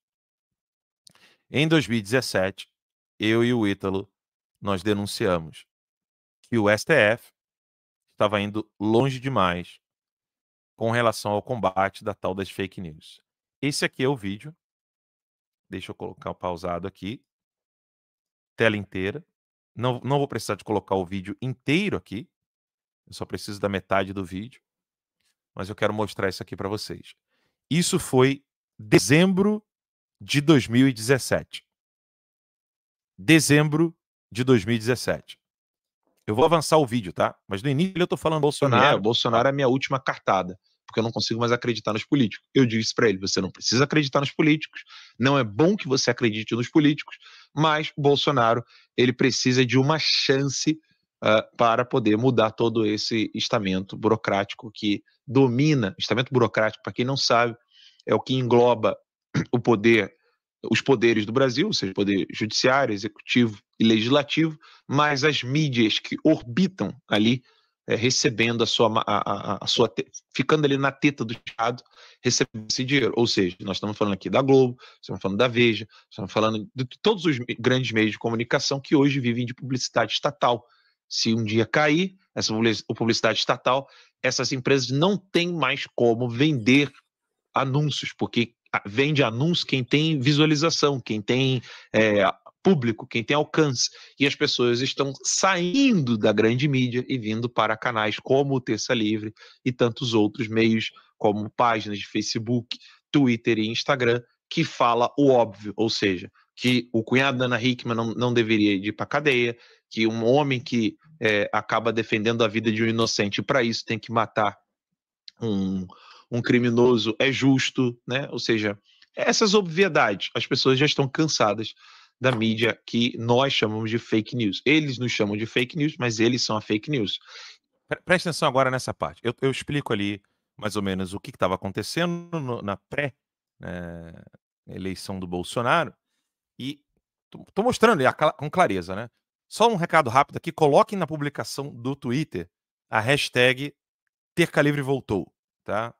Em 2017, eu e o Ítalo, nós denunciamos que o STF estava indo longe demais com relação ao combate da tal das fake news. Esse aqui é o vídeo. Deixa eu colocar pausado aqui. Tela inteira. Não, não vou precisar de colocar o vídeo inteiro aqui. Eu só preciso da metade do vídeo. Mas eu quero mostrar isso aqui para vocês. Isso foi dezembro de 2017. Dezembro de 2017. Eu vou avançar o vídeo, tá? Mas no início eu tô falando Bolsonaro. É, Bolsonaro é a minha última cartada porque eu não consigo mais acreditar nos políticos. Eu disse para ele: você não precisa acreditar nos políticos, não é bom que você acredite nos políticos, mas o Bolsonaro ele precisa de uma chance uh, para poder mudar todo esse estamento burocrático que domina. Estamento burocrático, para quem não sabe, é o que engloba o poder os poderes do Brasil, ou seja, poder judiciário, executivo e legislativo, mas as mídias que orbitam ali é, recebendo a sua, a, a, a sua ficando ali na teta do Estado, recebendo esse dinheiro. Ou seja, nós estamos falando aqui da Globo, estamos falando da Veja, estamos falando de todos os grandes meios de comunicação que hoje vivem de publicidade estatal. Se um dia cair essa publicidade estatal, essas empresas não têm mais como vender anúncios, porque vende anúncio quem tem visualização, quem tem é, público, quem tem alcance. E as pessoas estão saindo da grande mídia e vindo para canais como o Terça Livre e tantos outros meios, como páginas de Facebook, Twitter e Instagram, que fala o óbvio, ou seja, que o cunhado da Ana Hickman não, não deveria ir para cadeia, que um homem que é, acaba defendendo a vida de um inocente para isso tem que matar um, um criminoso é justo, né? Ou seja, essas obviedades, as pessoas já estão cansadas da mídia que nós chamamos de fake news. Eles nos chamam de fake news, mas eles são a fake news. Presta atenção agora nessa parte. Eu, eu explico ali mais ou menos o que estava acontecendo no, na pré-eleição né, é, do Bolsonaro e estou mostrando com clareza, né? Só um recado rápido aqui: coloquem na publicação do Twitter a hashtag Terca Livre Voltou, tá?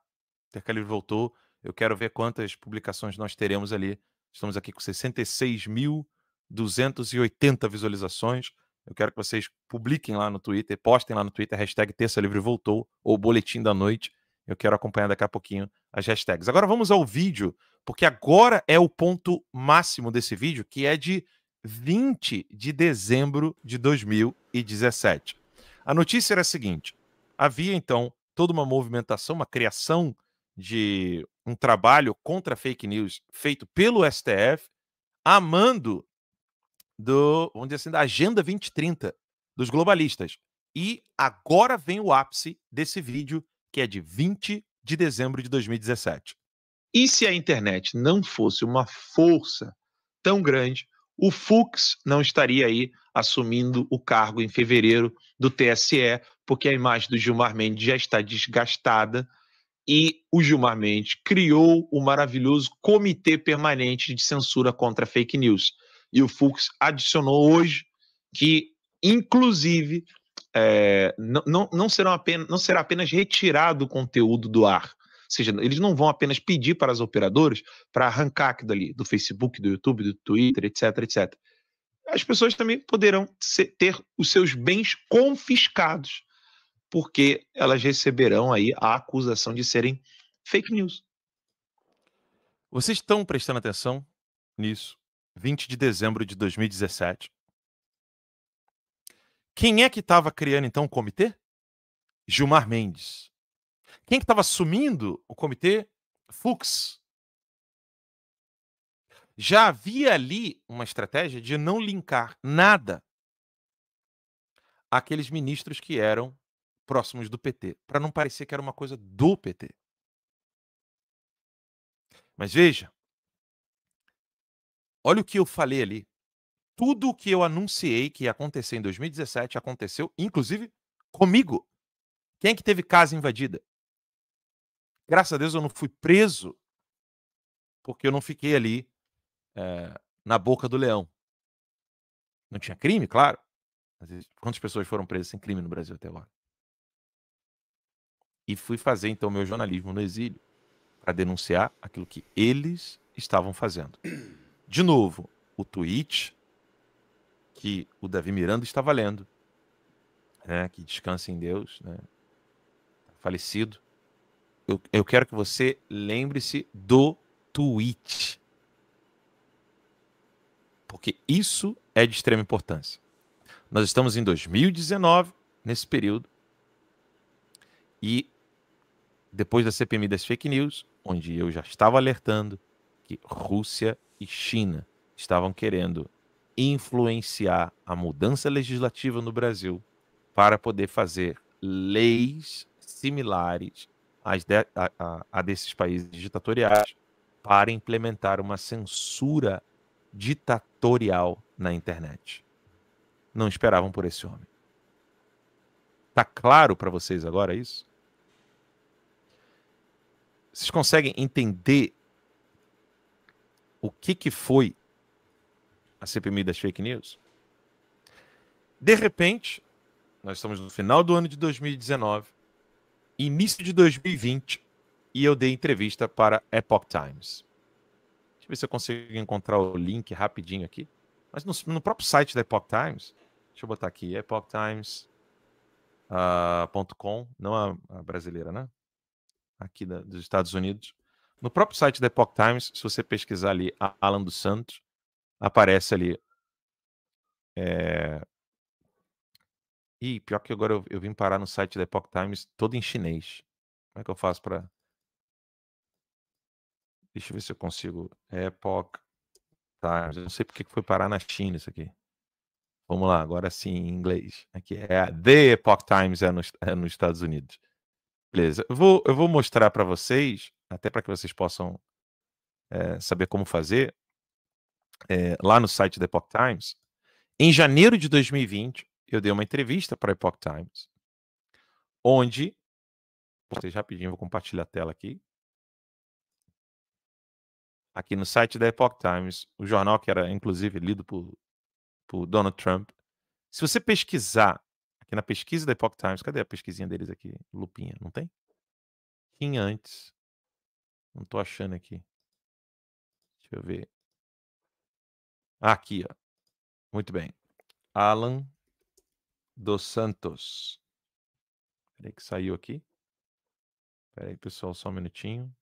Terca Livre Voltou. Eu quero ver quantas publicações nós teremos ali Estamos aqui com 66.280 visualizações. Eu quero que vocês publiquem lá no Twitter, postem lá no Twitter, hashtag Terça Livre Voltou ou Boletim da Noite. Eu quero acompanhar daqui a pouquinho as hashtags. Agora vamos ao vídeo, porque agora é o ponto máximo desse vídeo, que é de 20 de dezembro de 2017. A notícia era a seguinte: havia então toda uma movimentação, uma criação de um trabalho contra fake news feito pelo STF, a do, vamos dizer assim, da Agenda 2030 dos globalistas. E agora vem o ápice desse vídeo, que é de 20 de dezembro de 2017. E se a internet não fosse uma força tão grande, o Fux não estaria aí assumindo o cargo em fevereiro do TSE, porque a imagem do Gilmar Mendes já está desgastada e o Gilmar Mendes criou o maravilhoso Comitê Permanente de Censura contra Fake News. E o Fux adicionou hoje que, inclusive, é, não, não, serão apenas, não será apenas retirado o conteúdo do ar. Ou seja, eles não vão apenas pedir para as operadoras para arrancar aquilo ali, do Facebook, do YouTube, do Twitter, etc, etc. As pessoas também poderão ter os seus bens confiscados porque elas receberão aí a acusação de serem fake news. Vocês estão prestando atenção nisso? 20 de dezembro de 2017. Quem é que estava criando então o comitê? Gilmar Mendes. Quem que estava assumindo o comitê? Fux. Já havia ali uma estratégia de não linkar nada àqueles ministros que eram próximos do PT, para não parecer que era uma coisa do PT. Mas veja, olha o que eu falei ali. Tudo o que eu anunciei que ia acontecer em 2017 aconteceu, inclusive comigo. Quem é que teve casa invadida? Graças a Deus eu não fui preso, porque eu não fiquei ali é, na boca do leão. Não tinha crime, claro. Quantas pessoas foram presas sem crime no Brasil até agora? e fui fazer então meu jornalismo no exílio para denunciar aquilo que eles estavam fazendo. De novo, o tweet que o Davi Miranda estava lendo, né, que descansa em Deus, né, falecido. Eu, eu quero que você lembre-se do tweet. Porque isso é de extrema importância. Nós estamos em 2019, nesse período, e depois da CPMI das fake news, onde eu já estava alertando que Rússia e China estavam querendo influenciar a mudança legislativa no Brasil para poder fazer leis similares às de, a, a, a desses países ditatoriais para implementar uma censura ditatorial na internet. Não esperavam por esse homem. Tá claro para vocês agora isso? Vocês conseguem entender o que, que foi a CPMI das fake news? De repente, nós estamos no final do ano de 2019, início de 2020, e eu dei entrevista para Epoch Times. Deixa eu ver se eu consigo encontrar o link rapidinho aqui. Mas no, no próprio site da Epoch Times, deixa eu botar aqui, epochtimes.com, ah, uh, não a, é a brasileira, né? aqui da, dos Estados Unidos. No próprio site da Epoch Times, se você pesquisar ali Alan dos Santos, aparece ali. É... Ih, pior que agora eu, eu vim parar no site da Epoch Times todo em chinês. Como é que eu faço para. Deixa eu ver se eu consigo. Epoch Times. Eu não sei porque que foi parar na China isso aqui. Vamos lá, agora sim, em inglês. Aqui é a The Epoch Times é, no, é nos Estados Unidos. Beleza. Eu vou, eu vou mostrar para vocês, até para que vocês possam é, saber como fazer, é, lá no site da Epoch Times. Em janeiro de 2020, eu dei uma entrevista para a Epoch Times, onde. Vocês rapidinho, vou compartilhar a tela aqui. Aqui no site da Epoch Times, o jornal que era inclusive lido por, por Donald Trump. Se você pesquisar na pesquisa da Epoch Times, cadê a pesquisinha deles aqui? Lupinha, não tem? Tinha antes. Não tô achando aqui. Deixa eu ver. Ah, aqui, ó. Muito bem. Alan dos Santos. Peraí que saiu aqui. Peraí, pessoal, só um minutinho.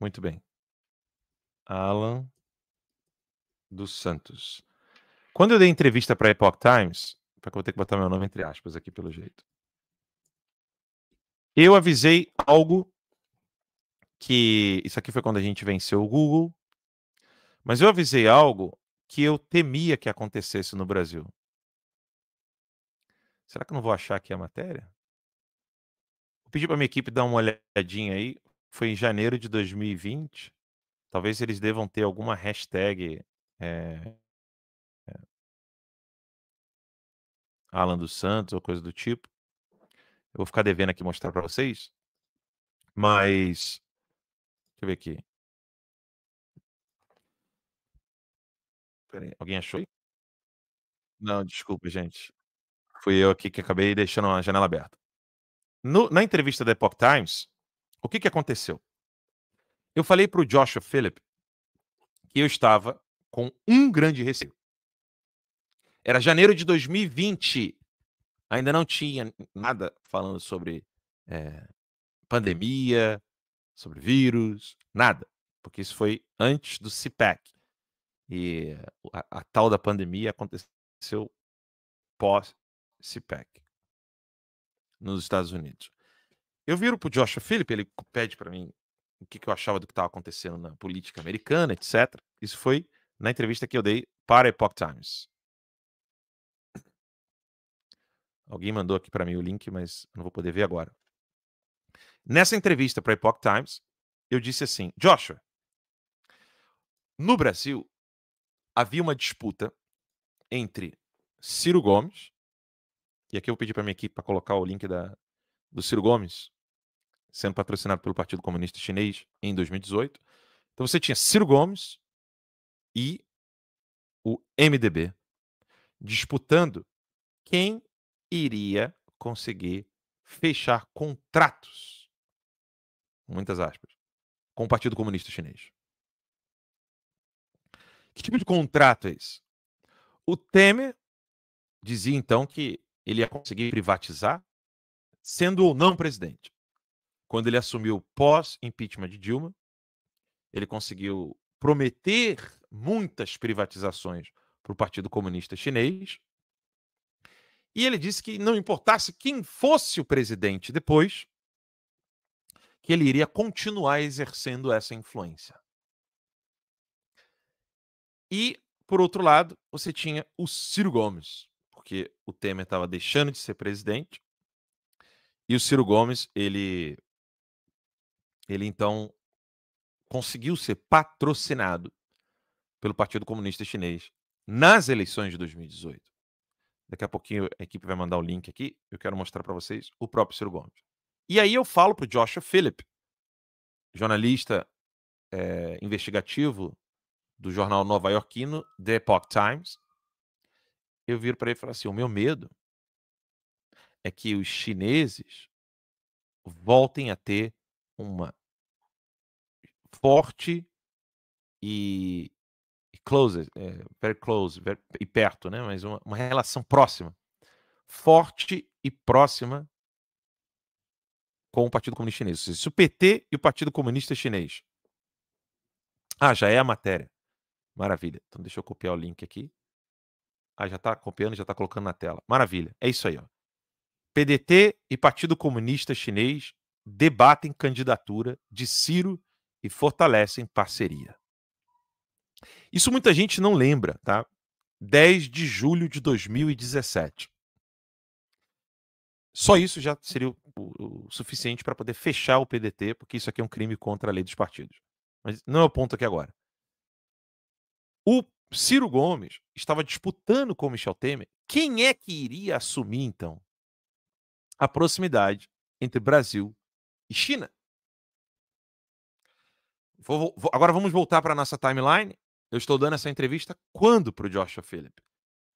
Muito bem. Alan dos Santos. Quando eu dei entrevista para a Epoch Times, para que eu vou ter que botar meu nome entre aspas aqui, pelo jeito. Eu avisei algo que. Isso aqui foi quando a gente venceu o Google. Mas eu avisei algo que eu temia que acontecesse no Brasil. Será que eu não vou achar aqui a matéria? Vou pedir para minha equipe dar uma olhadinha aí. Foi em janeiro de 2020. Talvez eles devam ter alguma hashtag é, Alan dos Santos ou coisa do tipo. Eu vou ficar devendo aqui mostrar para vocês. Mas. Deixa eu ver aqui. Aí, alguém achou? Não, desculpa, gente. Fui eu aqui que acabei deixando a janela aberta. No, na entrevista da Epoch Times, o que, que aconteceu? Eu falei para o Joshua Phillip que eu estava com um grande receio. Era janeiro de 2020. Ainda não tinha nada falando sobre é, pandemia, sobre vírus, nada. Porque isso foi antes do CPEC. E a, a tal da pandemia aconteceu pós cpec nos Estados Unidos. Eu viro para o Joshua Philip, ele pede para mim o que, que, eu achava do que estava acontecendo na política americana, etc. Isso foi na entrevista que eu dei para a Epoch Times. Alguém mandou aqui para mim o link, mas não vou poder ver agora. Nessa entrevista para a Epoch Times, eu disse assim: Joshua, no Brasil havia uma disputa entre Ciro Gomes, e aqui eu pedi para minha equipe para colocar o link da, do Ciro Gomes, sendo patrocinado pelo Partido Comunista Chinês em 2018. Então você tinha Ciro Gomes e o MDB disputando quem iria conseguir fechar contratos, muitas aspas, com o Partido Comunista Chinês. Que tipo de contrato é esse? O Temer dizia então que ele ia conseguir privatizar, sendo ou não presidente. Quando ele assumiu pós-impeachment de Dilma, ele conseguiu prometer muitas privatizações para o Partido Comunista Chinês, e ele disse que não importasse quem fosse o presidente depois, que ele iria continuar exercendo essa influência. E, por outro lado, você tinha o Ciro Gomes, porque o Temer estava deixando de ser presidente, e o Ciro Gomes, ele, ele então conseguiu ser patrocinado pelo Partido Comunista Chinês nas eleições de 2018. Daqui a pouquinho a equipe vai mandar o link aqui. Eu quero mostrar para vocês o próprio Ciro Gomes. E aí eu falo para o Joshua Phillip, jornalista é, investigativo do jornal nova iorquino The Epoch Times. Eu viro para ele e falo assim: o meu medo é que os chineses voltem a ter uma forte e close, é, very close, very, e perto, né? Mas uma, uma relação próxima, forte e próxima com o Partido Comunista Chinês. Seja, se o PT e o Partido Comunista Chinês. Ah, já é a matéria. Maravilha. Então deixa eu copiar o link aqui. Ah, já está copiando, já está colocando na tela. Maravilha. É isso aí, ó. PDT e Partido Comunista Chinês debatem candidatura de Ciro e fortalecem parceria. Isso muita gente não lembra, tá? 10 de julho de 2017. Só isso já seria o, o, o suficiente para poder fechar o PDT, porque isso aqui é um crime contra a lei dos partidos. Mas não é o ponto aqui agora. O Ciro Gomes estava disputando com o Michel Temer quem é que iria assumir, então, a proximidade entre Brasil e China. Vou, vou, agora vamos voltar para a nossa timeline eu estou dando essa entrevista quando para o Joshua Phillip?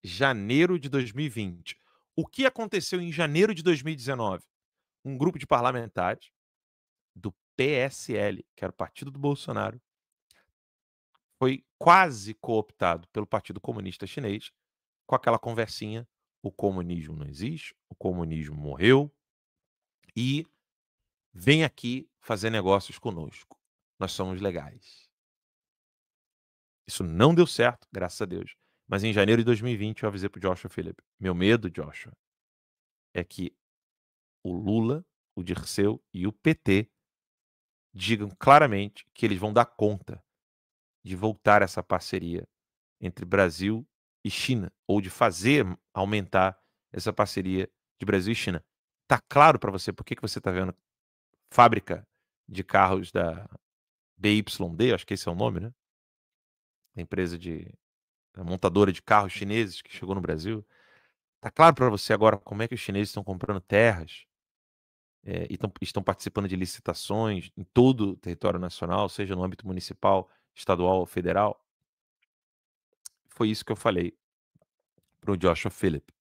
Janeiro de 2020. O que aconteceu em janeiro de 2019? Um grupo de parlamentares do PSL, que era o partido do Bolsonaro, foi quase cooptado pelo Partido Comunista Chinês com aquela conversinha: o comunismo não existe, o comunismo morreu e vem aqui fazer negócios conosco. Nós somos legais. Isso não deu certo, graças a Deus. Mas em janeiro de 2020 eu avisei pro Joshua Felipe. Meu medo, Joshua, é que o Lula, o Dirceu e o PT digam claramente que eles vão dar conta de voltar essa parceria entre Brasil e China, ou de fazer aumentar essa parceria de Brasil e China. Tá claro para você por que, que você está vendo fábrica de carros da BYD, acho que esse é o nome, né? da empresa de montadora de carros hum. chineses que chegou no Brasil. Tá claro para você agora como é que os chineses estão comprando terras é, e tão, estão participando de licitações em todo o território nacional, seja no âmbito municipal, estadual ou federal? Foi isso que eu falei para o Joshua Phillip.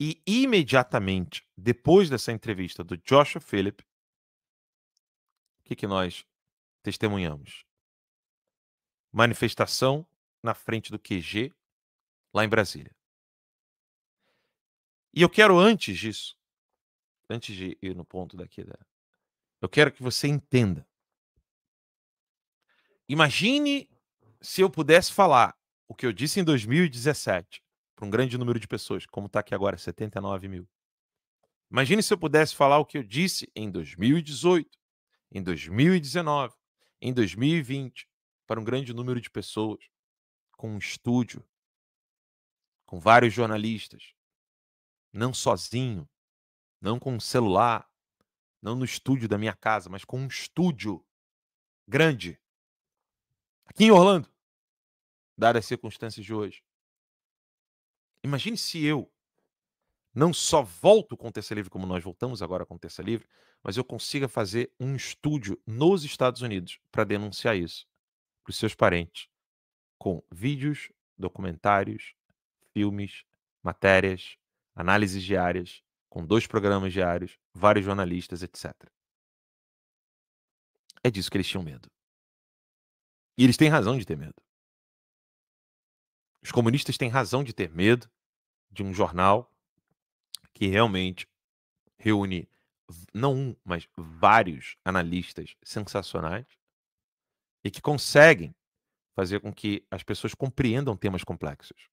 E imediatamente depois dessa entrevista do Joshua Phillip, o que, que nós testemunhamos? manifestação na frente do QG, lá em Brasília. E eu quero, antes disso, antes de ir no ponto daqui, da... eu quero que você entenda. Imagine se eu pudesse falar o que eu disse em 2017 para um grande número de pessoas, como está aqui agora, 79 mil. Imagine se eu pudesse falar o que eu disse em 2018, em 2019, em 2020, para um grande número de pessoas, com um estúdio, com vários jornalistas, não sozinho, não com um celular, não no estúdio da minha casa, mas com um estúdio grande, aqui em Orlando, dadas as circunstâncias de hoje. Imagine se eu não só volto com Terça Livre como nós voltamos agora com Terça Livre, mas eu consiga fazer um estúdio nos Estados Unidos para denunciar isso para os seus parentes com vídeos, documentários, filmes, matérias, análises diárias, com dois programas diários, vários jornalistas, etc. É disso que eles tinham medo. E eles têm razão de ter medo. Os comunistas têm razão de ter medo de um jornal que realmente reúne não um, mas vários analistas sensacionais e que conseguem fazer com que as pessoas compreendam temas complexos.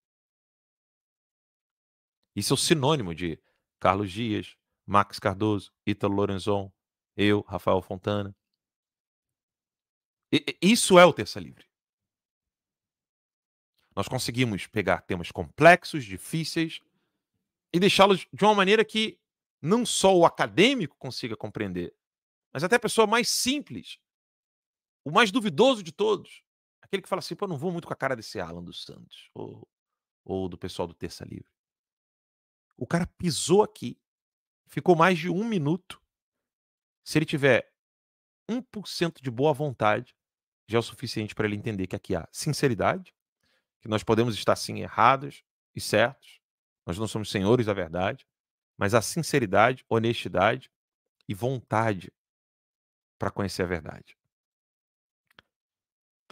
Isso é o sinônimo de Carlos Dias, Max Cardoso, Ítalo Lorenzon, eu, Rafael Fontana. E, isso é o Terça Livre. Nós conseguimos pegar temas complexos, difíceis, e deixá-los de uma maneira que não só o acadêmico consiga compreender, mas até a pessoa mais simples o mais duvidoso de todos, aquele que fala assim, pô, eu não vou muito com a cara desse Alan dos Santos ou, ou do pessoal do Terça Livre. O cara pisou aqui, ficou mais de um minuto. Se ele tiver 1% de boa vontade, já é o suficiente para ele entender que aqui há sinceridade, que nós podemos estar sim errados e certos, nós não somos senhores da verdade, mas há sinceridade, honestidade e vontade para conhecer a verdade.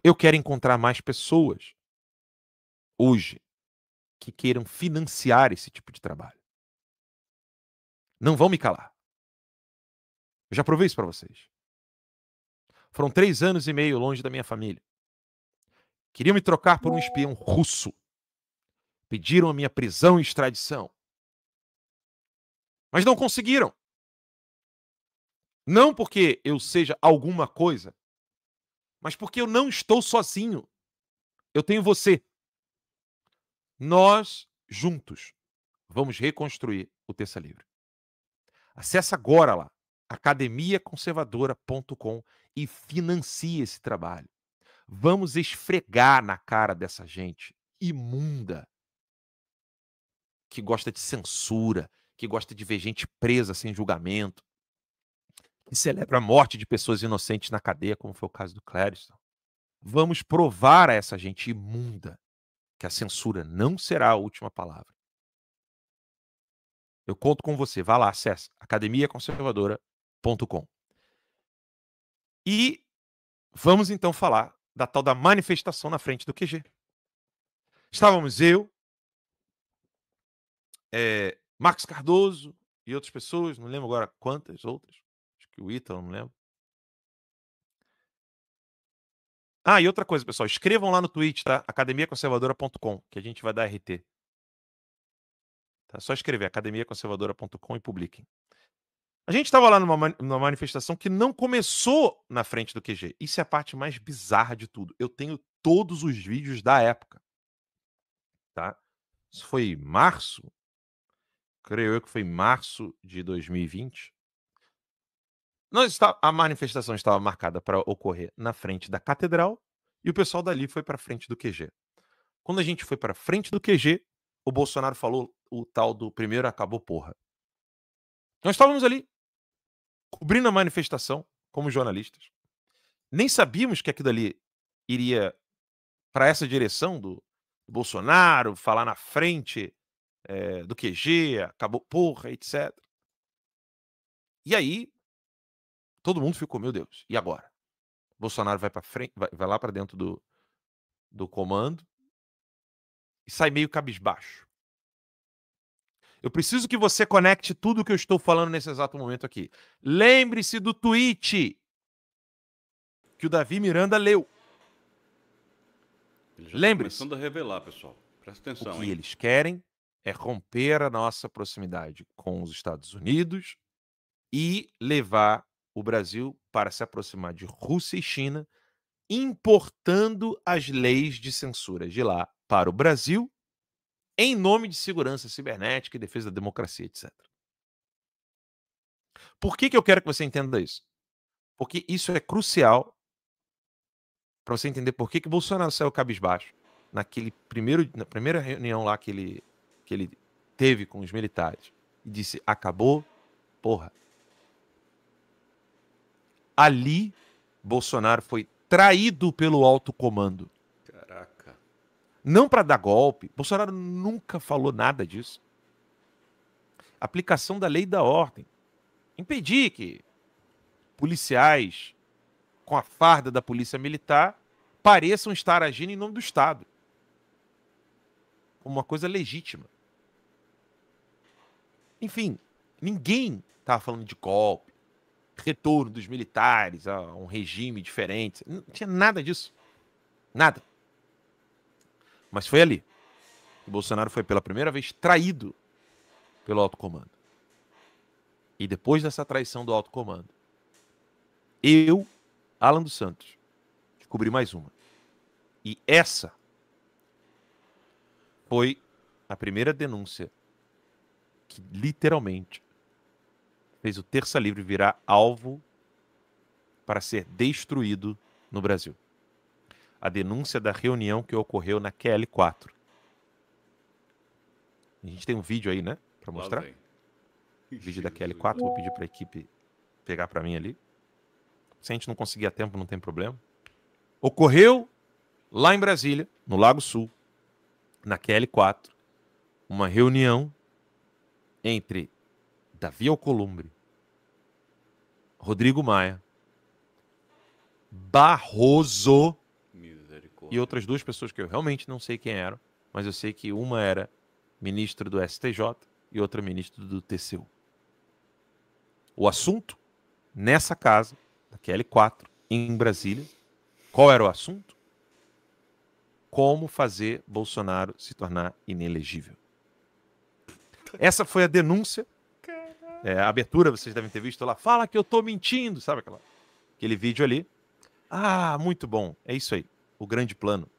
Eu quero encontrar mais pessoas hoje que queiram financiar esse tipo de trabalho. Não vão me calar. Eu já provei isso para vocês. Foram três anos e meio longe da minha família. Queriam me trocar por um espião russo. Pediram a minha prisão e extradição. Mas não conseguiram. Não porque eu seja alguma coisa, mas porque eu não estou sozinho. Eu tenho você. Nós juntos vamos reconstruir o Terça Livre. Acesse agora lá academiaconservadora.com e financie esse trabalho. Vamos esfregar na cara dessa gente imunda que gosta de censura, que gosta de ver gente presa sem julgamento, e celebra a morte de pessoas inocentes na cadeia, como foi o caso do Clériston. Vamos provar a essa gente imunda que a censura não será a última palavra. Eu conto com você. Vá lá, acesse academiaconservadora.com. E vamos então falar da tal da manifestação na frente do QG. Estávamos eu, é, Marcos Cardoso e outras pessoas, não lembro agora quantas outras, o Ítalo, não lembro. Ah, e outra coisa, pessoal, escrevam lá no Twitch, tá? academiaconservadora.com, que a gente vai dar RT. Tá? É só escrever academiaconservadora.com e publiquem. A gente estava lá numa, numa manifestação que não começou na frente do QG. Isso é a parte mais bizarra de tudo. Eu tenho todos os vídeos da época. Tá? Isso foi março, creio eu que foi março de 2020. Nós está, a manifestação estava marcada para ocorrer na frente da catedral e o pessoal dali foi para frente do QG. Quando a gente foi para frente do QG, o Bolsonaro falou o tal do primeiro acabou porra. Nós estávamos ali cobrindo a manifestação como jornalistas. Nem sabíamos que aquilo ali iria para essa direção do Bolsonaro, falar na frente é, do QG, acabou porra, etc. E aí Todo mundo ficou, meu Deus, e agora? Bolsonaro vai para frente, vai, vai lá para dentro do, do comando e sai meio cabisbaixo. Eu preciso que você conecte tudo que eu estou falando nesse exato momento aqui. Lembre-se do tweet que o Davi Miranda leu. Lembre-se. Tá revelar, pessoal. Presta atenção. O que hein? eles querem é romper a nossa proximidade com os Estados Unidos e levar o Brasil para se aproximar de Rússia e China, importando as leis de censura de lá para o Brasil, em nome de segurança cibernética e defesa da democracia, etc. Por que, que eu quero que você entenda isso? Porque isso é crucial para você entender por que, que Bolsonaro saiu cabisbaixo naquele primeiro, na primeira reunião lá que ele, que ele teve com os militares e disse: acabou, porra, Ali, Bolsonaro foi traído pelo alto comando. Caraca. Não para dar golpe. Bolsonaro nunca falou nada disso. Aplicação da lei da ordem. Impedir que policiais com a farda da polícia militar pareçam estar agindo em nome do Estado. Como uma coisa legítima. Enfim, ninguém estava falando de golpe retorno dos militares a um regime diferente. Não tinha nada disso. Nada. Mas foi ali. O Bolsonaro foi pela primeira vez traído pelo alto comando. E depois dessa traição do alto comando, eu, Alan dos Santos, descobri mais uma. E essa foi a primeira denúncia que literalmente fez o Terça Livre virar alvo para ser destruído no Brasil. A denúncia da reunião que ocorreu na QL4. A gente tem um vídeo aí, né? Para mostrar. Vídeo da QL4. Vou pedir para a equipe pegar para mim ali. Se a gente não conseguir a tempo, não tem problema. Ocorreu lá em Brasília, no Lago Sul, na QL4, uma reunião entre Davi Alcolumbre, Rodrigo Maia, Barroso e outras duas pessoas que eu realmente não sei quem eram, mas eu sei que uma era ministro do STJ e outra ministro do TCU. O assunto nessa casa, da L4, em Brasília, qual era o assunto? Como fazer Bolsonaro se tornar inelegível. Essa foi a denúncia é, abertura, vocês devem ter visto lá, fala que eu tô mentindo, sabe aquela, aquele vídeo ali. Ah, muito bom, é isso aí, o grande plano.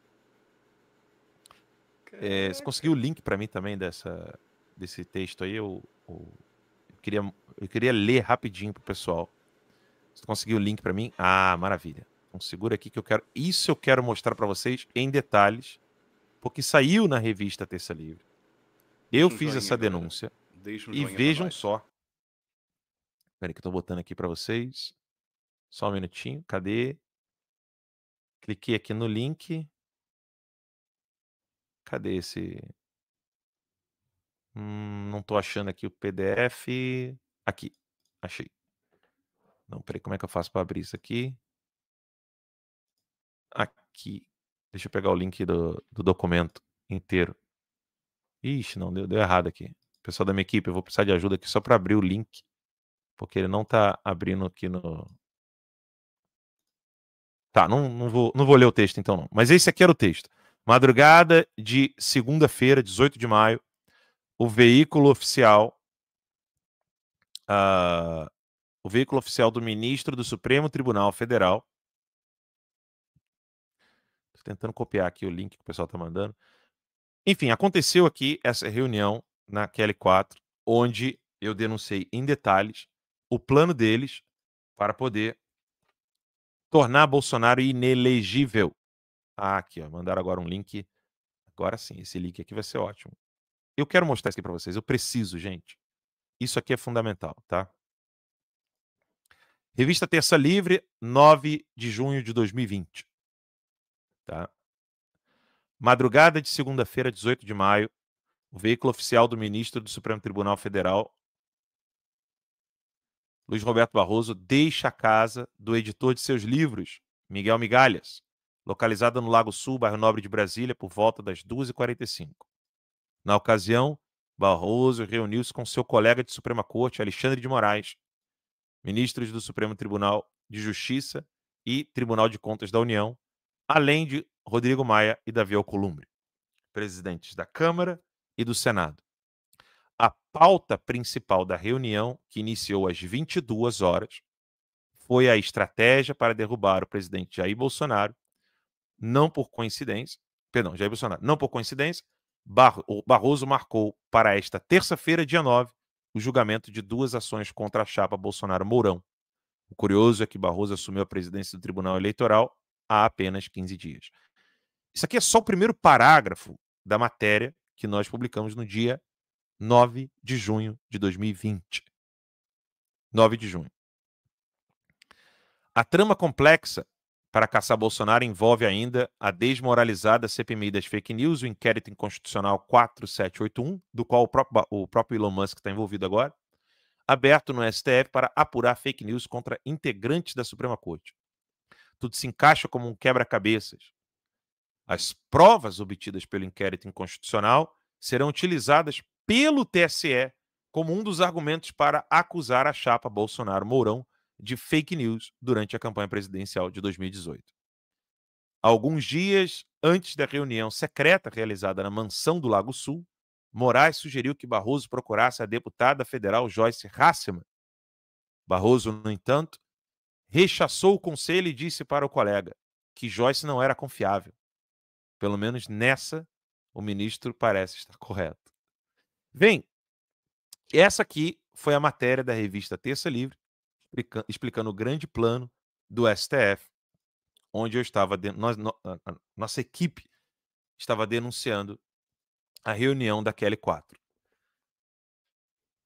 É, você conseguiu o link para mim também dessa, desse texto aí? Eu, eu, eu, queria, eu queria ler rapidinho pro pessoal. Você conseguiu o link para mim? Ah, maravilha. Então segura aqui que eu quero. Isso eu quero mostrar para vocês em detalhes, porque saiu na revista Terça Livre. Eu fiz essa denúncia. e vejam só Peraí que eu tô botando aqui para vocês. Só um minutinho, cadê? Cliquei aqui no link. Cadê esse? Hum, não tô achando aqui o PDF. Aqui, achei. Não, peraí, como é que eu faço para abrir isso aqui? Aqui. Deixa eu pegar o link do, do documento inteiro. Ixi, não, deu, deu errado aqui. Pessoal da minha equipe, eu vou precisar de ajuda aqui só para abrir o link porque ele não está abrindo aqui no. Tá, não, não, vou, não vou ler o texto então, não. Mas esse aqui era o texto. Madrugada de segunda-feira, 18 de maio, o veículo oficial. Uh, o veículo oficial do ministro do Supremo Tribunal Federal. tentando copiar aqui o link que o pessoal está mandando. Enfim, aconteceu aqui essa reunião na Kelly 4, onde eu denunciei em detalhes o plano deles para poder tornar Bolsonaro inelegível. Ah, aqui, ó, mandaram agora um link. Agora sim, esse link aqui vai ser ótimo. Eu quero mostrar isso aqui para vocês. Eu preciso, gente. Isso aqui é fundamental, tá? Revista Terça Livre, 9 de junho de 2020. Tá? Madrugada de segunda-feira, 18 de maio, o veículo oficial do ministro do Supremo Tribunal Federal, Luiz Roberto Barroso deixa a casa do editor de seus livros, Miguel Migalhas, localizada no Lago Sul, bairro Nobre de Brasília, por volta das 2h45. Na ocasião, Barroso reuniu-se com seu colega de Suprema Corte, Alexandre de Moraes, ministros do Supremo Tribunal de Justiça e Tribunal de Contas da União, além de Rodrigo Maia e Davi Alcolumbre, presidentes da Câmara e do Senado a pauta principal da reunião, que iniciou às 22 horas, foi a estratégia para derrubar o presidente Jair Bolsonaro, não por coincidência, perdão, Jair Bolsonaro, não por coincidência, Bar Barroso marcou para esta terça-feira, dia 9, o julgamento de duas ações contra a chapa Bolsonaro-Mourão. O curioso é que Barroso assumiu a presidência do Tribunal Eleitoral há apenas 15 dias. Isso aqui é só o primeiro parágrafo da matéria que nós publicamos no dia 9 de junho de 2020. 9 de junho. A trama complexa para caçar Bolsonaro envolve ainda a desmoralizada CPMI das fake news, o inquérito inconstitucional 4781, do qual o próprio, o próprio Elon Musk está envolvido agora, aberto no STF para apurar fake news contra integrantes da Suprema Corte. Tudo se encaixa como um quebra-cabeças. As provas obtidas pelo inquérito inconstitucional serão utilizadas pelo TSE como um dos argumentos para acusar a chapa Bolsonaro-Mourão de fake news durante a campanha presidencial de 2018. Alguns dias antes da reunião secreta realizada na mansão do Lago Sul, Moraes sugeriu que Barroso procurasse a deputada federal Joyce Hasselmann. Barroso, no entanto, rechaçou o conselho e disse para o colega que Joyce não era confiável. Pelo menos nessa, o ministro parece estar correto. Vem, essa aqui foi a matéria da revista Terça Livre, explicando o grande plano do STF, onde eu estava, nós, a nossa equipe estava denunciando a reunião da L4.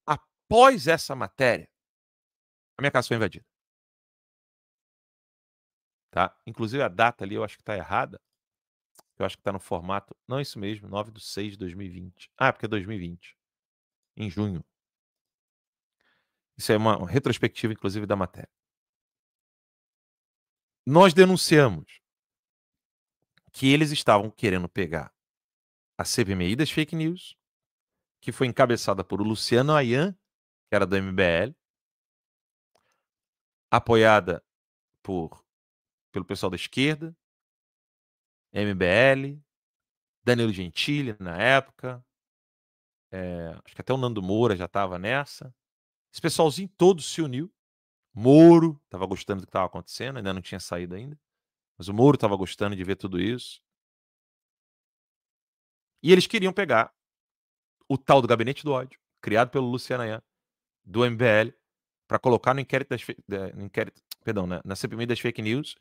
Após essa matéria, a minha casa foi invadida. Tá? Inclusive a data ali eu acho que está errada. Eu acho que está no formato. Não, é isso mesmo, 9 de 6 de 2020. Ah, é porque é 2020. Em junho. Isso é uma retrospectiva, inclusive, da matéria. Nós denunciamos que eles estavam querendo pegar a CPMI das fake news, que foi encabeçada por Luciano Ayan, que era do MBL, apoiada por pelo pessoal da esquerda, MBL, Danilo Gentili na época, é, acho que até o Nando Moura já estava nessa. Esse pessoalzinho todo se uniu. Moro estava gostando do que estava acontecendo, ainda não tinha saído ainda, mas o Moro estava gostando de ver tudo isso. E eles queriam pegar o tal do Gabinete do Ódio, criado pelo Luciano Ayan, do MBL, para colocar no inquérito das. Eh, no inquérito, perdão, na, na CPMI das fake news,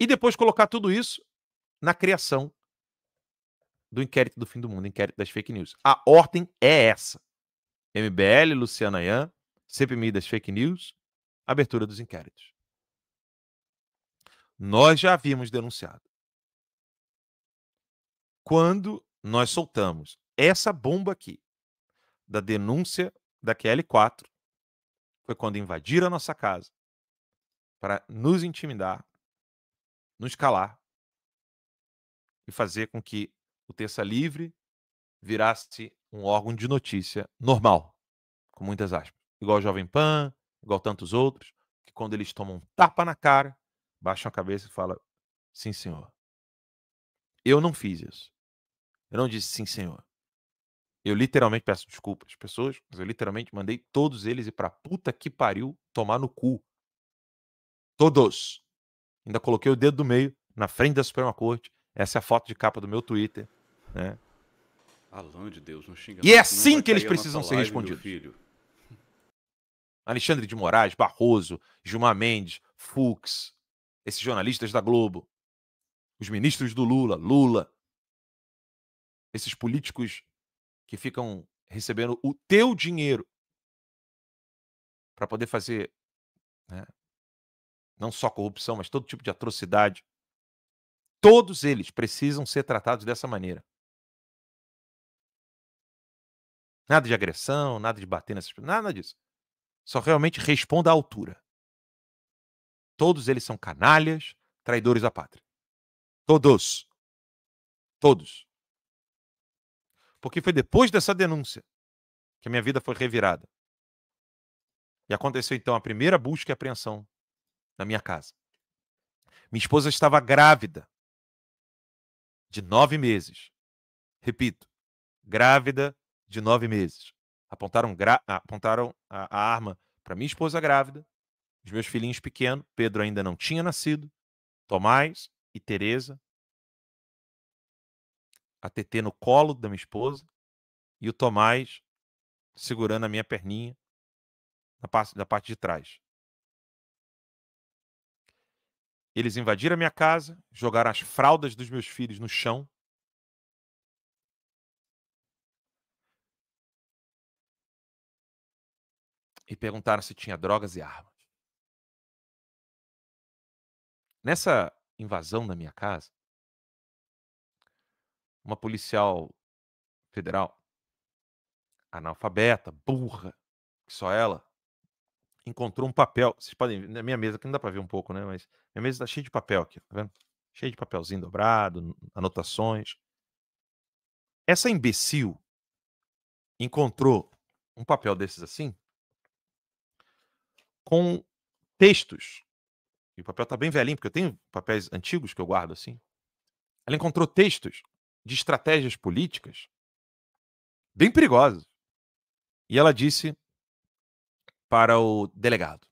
e depois colocar tudo isso na criação do inquérito do fim do mundo, inquérito das fake news. A ordem é essa: MBL, Luciana Yan, CPMI das fake news, abertura dos inquéritos. Nós já havíamos denunciado. Quando nós soltamos essa bomba aqui, da denúncia da QL4, foi quando invadiram a nossa casa para nos intimidar, nos calar e fazer com que o Terça Livre virasse um órgão de notícia normal, com muitas aspas. Igual o Jovem Pan, igual tantos outros, que quando eles tomam um tapa na cara, baixam a cabeça e falam: Sim, senhor. Eu não fiz isso. Eu não disse sim, senhor. Eu literalmente peço desculpas às pessoas, mas eu literalmente mandei todos eles ir pra puta que pariu tomar no cu. Todos. Ainda coloquei o dedo do meio na frente da Suprema Corte essa é a foto de capa do meu Twitter. Né? Alão de Deus, não xinga. E é assim que eles precisam ser respondidos. Alexandre de Moraes, Barroso, Gilmar Mendes, Fux, esses jornalistas da Globo, os ministros do Lula, Lula, esses políticos que ficam recebendo o teu dinheiro para poder fazer né, não só corrupção, mas todo tipo de atrocidade. Todos eles precisam ser tratados dessa maneira. Nada de agressão, nada de bater nessas pessoas, nada disso. Só realmente responda à altura. Todos eles são canalhas, traidores à pátria. Todos. Todos. Porque foi depois dessa denúncia que a minha vida foi revirada. E aconteceu então a primeira busca e apreensão na minha casa. Minha esposa estava grávida de nove meses. Repito, grávida de nove meses. Apontaram, apontaram a, a arma para minha esposa grávida, os meus filhinhos pequenos, Pedro ainda não tinha nascido, Tomás e Teresa, a TT no colo da minha esposa e o Tomás segurando a minha perninha na parte, da parte de trás. Eles invadiram a minha casa, jogaram as fraldas dos meus filhos no chão. E perguntaram se tinha drogas e armas. Nessa invasão da minha casa, uma policial federal, analfabeta, burra, que só ela encontrou um papel. Vocês podem ver, na minha mesa aqui não dá para ver um pouco, né? Mas minha mesa está cheia de papel aqui, tá vendo? Cheia de papelzinho dobrado, anotações. Essa imbecil encontrou um papel desses assim com textos. E o papel tá bem velhinho, porque eu tenho papéis antigos que eu guardo assim. Ela encontrou textos de estratégias políticas bem perigosos. E ela disse para o delegado.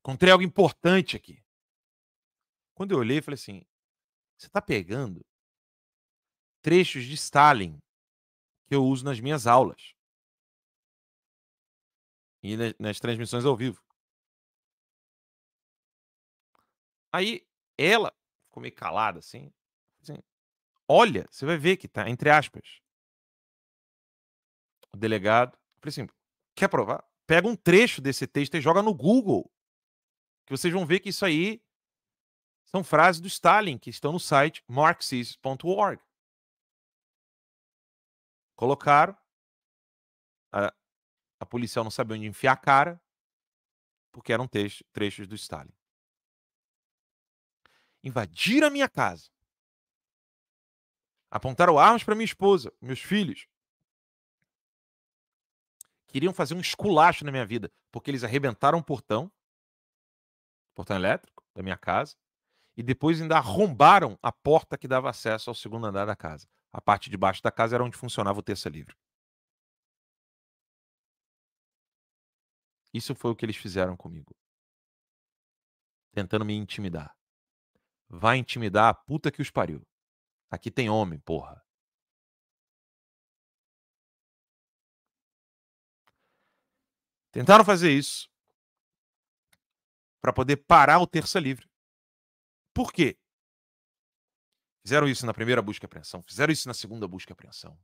Encontrei algo importante aqui. Quando eu olhei, falei assim: você está pegando trechos de Stalin que eu uso nas minhas aulas e nas, nas transmissões ao vivo. Aí ela ficou meio calada assim, assim. Olha, você vai ver que está entre aspas. O delegado, falei assim, quer provar? pega um trecho desse texto e joga no Google, que vocês vão ver que isso aí são frases do Stalin que estão no site marxist.org. Colocaram, a, a policial não sabia onde enfiar a cara, porque eram trechos do Stalin. Invadiram a minha casa. Apontaram armas para minha esposa, meus filhos queriam fazer um esculacho na minha vida, porque eles arrebentaram o portão, portão elétrico da minha casa, e depois ainda arrombaram a porta que dava acesso ao segundo andar da casa. A parte de baixo da casa era onde funcionava o terça livre. Isso foi o que eles fizeram comigo. Tentando me intimidar. Vai intimidar a puta que os pariu. Aqui tem homem, porra. Tentaram fazer isso para poder parar o terça livre. Por quê? Fizeram isso na primeira busca e apreensão, fizeram isso na segunda busca e apreensão.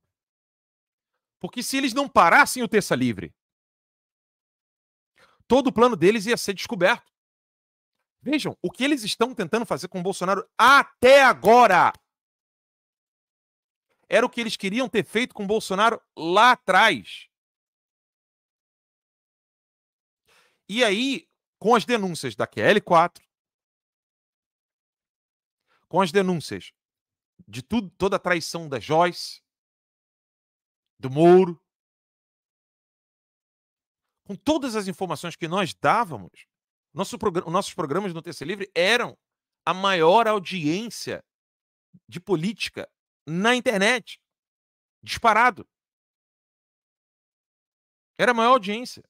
Porque se eles não parassem o terça livre, todo o plano deles ia ser descoberto. Vejam o que eles estão tentando fazer com o Bolsonaro até agora. Era o que eles queriam ter feito com o Bolsonaro lá atrás. E aí, com as denúncias da QL4, com as denúncias de tudo, toda a traição da Joyce, do Mouro, com todas as informações que nós dávamos, nosso nossos programas no TC Livre eram a maior audiência de política na internet. Disparado. Era a maior audiência.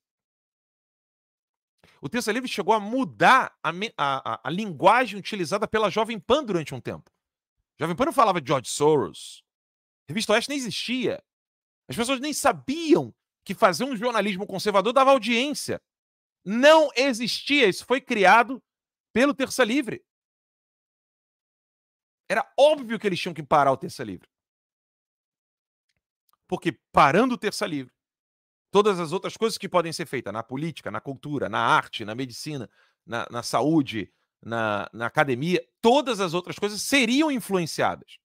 O terça livre chegou a mudar a, a, a linguagem utilizada pela Jovem Pan durante um tempo. Jovem Pan não falava de George Soros. A revista Oeste nem existia. As pessoas nem sabiam que fazer um jornalismo conservador dava audiência. Não existia. Isso foi criado pelo Terça Livre. Era óbvio que eles tinham que parar o Terça Livre. Porque parando o Terça Livre, todas as outras coisas que podem ser feitas na política, na cultura, na arte, na medicina, na, na saúde, na, na academia, todas as outras coisas seriam influenciadas.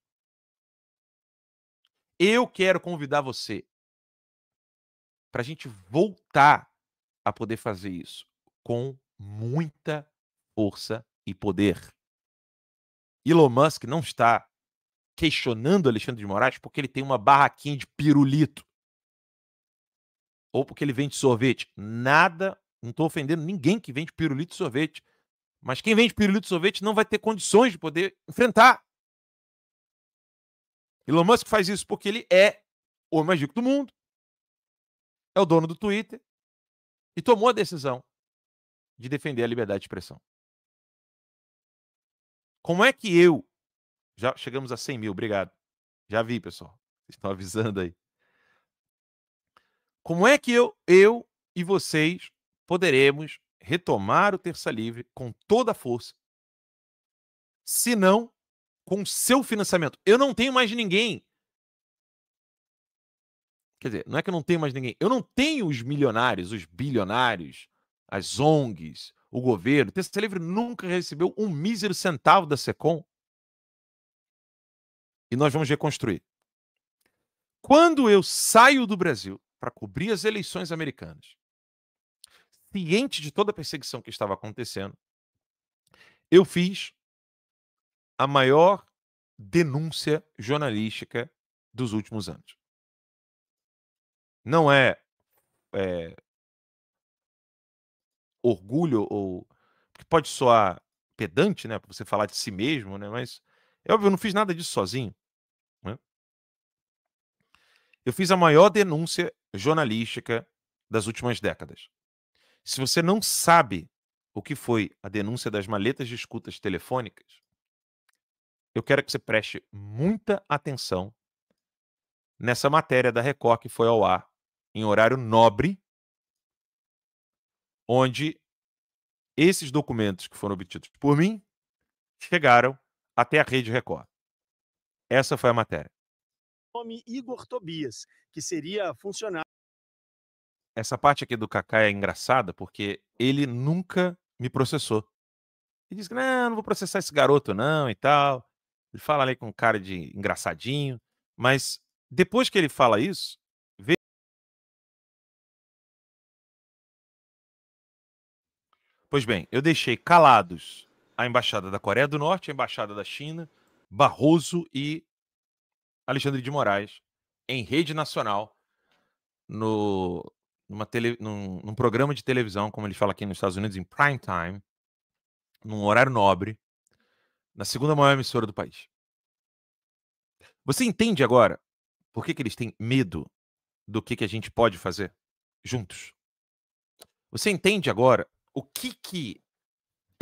Eu quero convidar você para a gente voltar a poder fazer isso com muita força e poder. Elon Musk não está questionando Alexandre de Moraes porque ele tem uma barraquinha de pirulito ou porque ele vende sorvete. Nada, não estou ofendendo ninguém que vende pirulito e sorvete. Mas quem vende pirulito e sorvete não vai ter condições de poder enfrentar. Elon Musk faz isso porque ele é o mais rico do mundo, é o dono do Twitter e tomou a decisão de defender a liberdade de expressão. Como é que eu. Já chegamos a 100 mil, obrigado. Já vi, pessoal. Vocês estão avisando aí. Como é que eu, eu e vocês poderemos retomar o Terça Livre com toda a força, se não com seu financiamento? Eu não tenho mais ninguém. Quer dizer, não é que eu não tenho mais ninguém. Eu não tenho os milionários, os bilionários, as ONGs, o governo. O Terça Livre nunca recebeu um mísero centavo da SECOM. E nós vamos reconstruir. Quando eu saio do Brasil, para cobrir as eleições americanas, ciente de toda a perseguição que estava acontecendo, eu fiz a maior denúncia jornalística dos últimos anos. Não é, é orgulho ou que pode soar pedante, né, para você falar de si mesmo, né, mas é óbvio, eu não fiz nada disso sozinho. Eu fiz a maior denúncia jornalística das últimas décadas. Se você não sabe o que foi a denúncia das maletas de escutas telefônicas, eu quero que você preste muita atenção nessa matéria da Record que foi ao ar em horário nobre, onde esses documentos que foram obtidos por mim chegaram até a Rede Record. Essa foi a matéria nome Igor Tobias, que seria funcionário. Essa parte aqui do Kaká é engraçada porque ele nunca me processou. Ele diz que não, não vou processar esse garoto não e tal. Ele fala ali com um cara de engraçadinho, mas depois que ele fala isso, vê Pois bem, eu deixei calados a embaixada da Coreia do Norte, a embaixada da China, Barroso e Alexandre de Moraes em rede nacional no, numa tele, num, num programa de televisão, como ele fala aqui nos Estados Unidos, em prime time, num horário nobre, na segunda maior emissora do país. Você entende agora por que, que eles têm medo do que, que a gente pode fazer juntos? Você entende agora o que que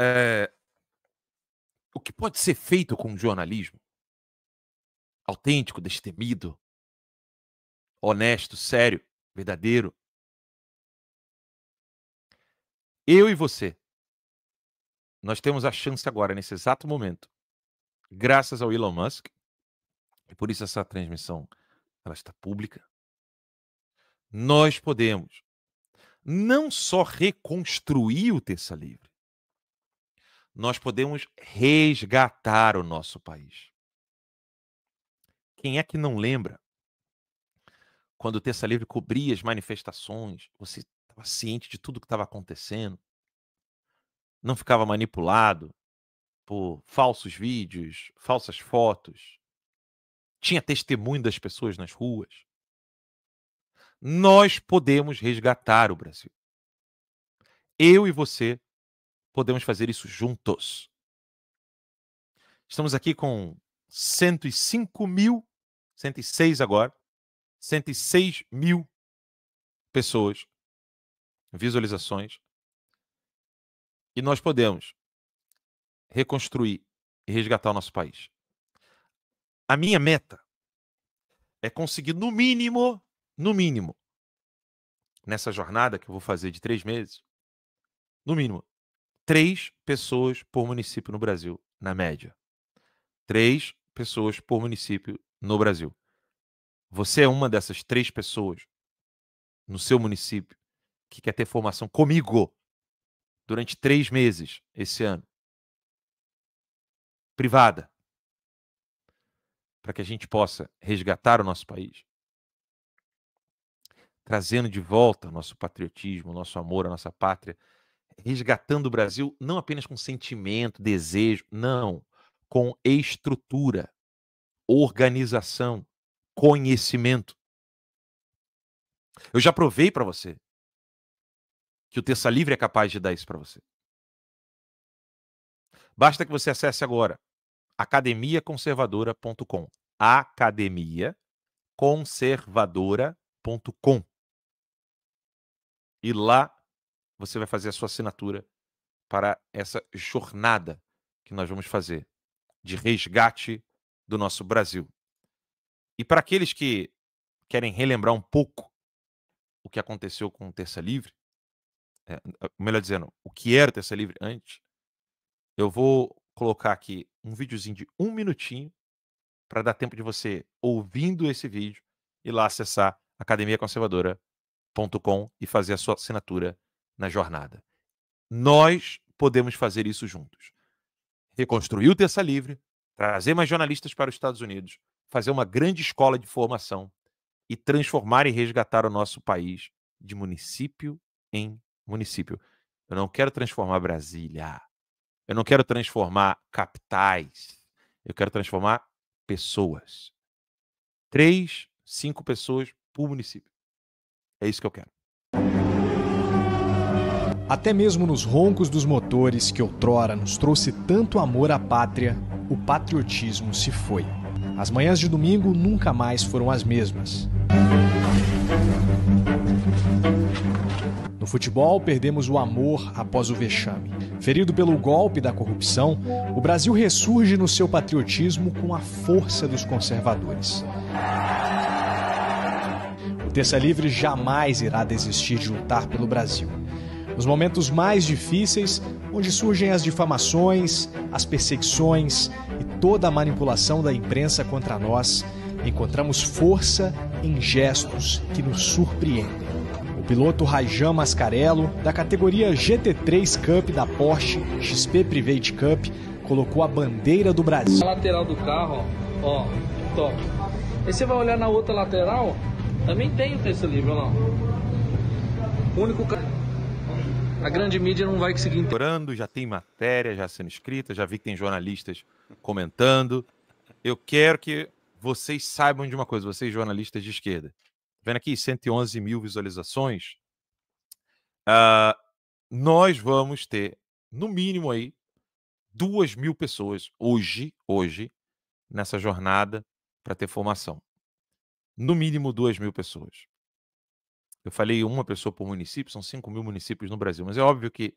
é, o que pode ser feito com o jornalismo? autêntico, destemido, honesto, sério, verdadeiro. Eu e você, nós temos a chance agora, nesse exato momento, graças ao Elon Musk, e por isso essa transmissão ela está pública, nós podemos não só reconstruir o Terça Livre, nós podemos resgatar o nosso país. Quem é que não lembra quando o Terça Livre cobria as manifestações, você estava ciente de tudo que estava acontecendo, não ficava manipulado por falsos vídeos, falsas fotos, tinha testemunho das pessoas nas ruas. Nós podemos resgatar o Brasil. Eu e você podemos fazer isso juntos. Estamos aqui com 105 mil 106 agora, 106 mil pessoas, visualizações, e nós podemos reconstruir e resgatar o nosso país. A minha meta é conseguir, no mínimo, no mínimo, nessa jornada que eu vou fazer de três meses, no mínimo, três pessoas por município no Brasil, na média. Três pessoas por município no Brasil. Você é uma dessas três pessoas no seu município que quer ter formação comigo durante três meses esse ano. Privada. Para que a gente possa resgatar o nosso país. Trazendo de volta o nosso patriotismo, o nosso amor, a nossa pátria. Resgatando o Brasil não apenas com sentimento, desejo, não. Com estrutura organização, conhecimento. Eu já provei para você que o Terça Livre é capaz de dar isso para você. Basta que você acesse agora academiaconservadora.com. Academiaconservadora.com. E lá você vai fazer a sua assinatura para essa jornada que nós vamos fazer de resgate do nosso Brasil. E para aqueles que querem relembrar um pouco o que aconteceu com o Terça Livre, é, melhor dizendo, o que era o Terça Livre antes, eu vou colocar aqui um videozinho de um minutinho para dar tempo de você, ouvindo esse vídeo, ir lá acessar academiaconservadora.com e fazer a sua assinatura na jornada. Nós podemos fazer isso juntos. Reconstruir o Terça Livre trazer mais jornalistas para os Estados Unidos, fazer uma grande escola de formação e transformar e resgatar o nosso país de município em município. Eu não quero transformar Brasília. Eu não quero transformar capitais. Eu quero transformar pessoas. Três, cinco pessoas por município. É isso que eu quero. Até mesmo nos roncos dos motores que outrora nos trouxe tanto amor à pátria, o patriotismo se foi. As manhãs de domingo nunca mais foram as mesmas. No futebol, perdemos o amor após o vexame. Ferido pelo golpe da corrupção, o Brasil ressurge no seu patriotismo com a força dos conservadores. O Terça Livre jamais irá desistir de lutar pelo Brasil. Nos momentos mais difíceis, onde surgem as difamações, as perseguições e toda a manipulação da imprensa contra nós, encontramos força em gestos que nos surpreendem. O piloto Rajan Mascarello, da categoria GT3 Cup da Porsche XP Private Cup, colocou a bandeira do Brasil. A lateral do carro, ó, top. Aí você vai olhar na outra lateral, também tem o texto livre, ó. O único cara a grande mídia não vai conseguir entender. Já tem matéria já sendo escrita, já vi que tem jornalistas comentando. Eu quero que vocês saibam de uma coisa, vocês jornalistas de esquerda. Tá vendo aqui, 111 mil visualizações. Uh, nós vamos ter, no mínimo aí, duas mil pessoas hoje, hoje, nessa jornada para ter formação. No mínimo duas mil pessoas. Eu falei uma pessoa por município, são 5 mil municípios no Brasil, mas é óbvio que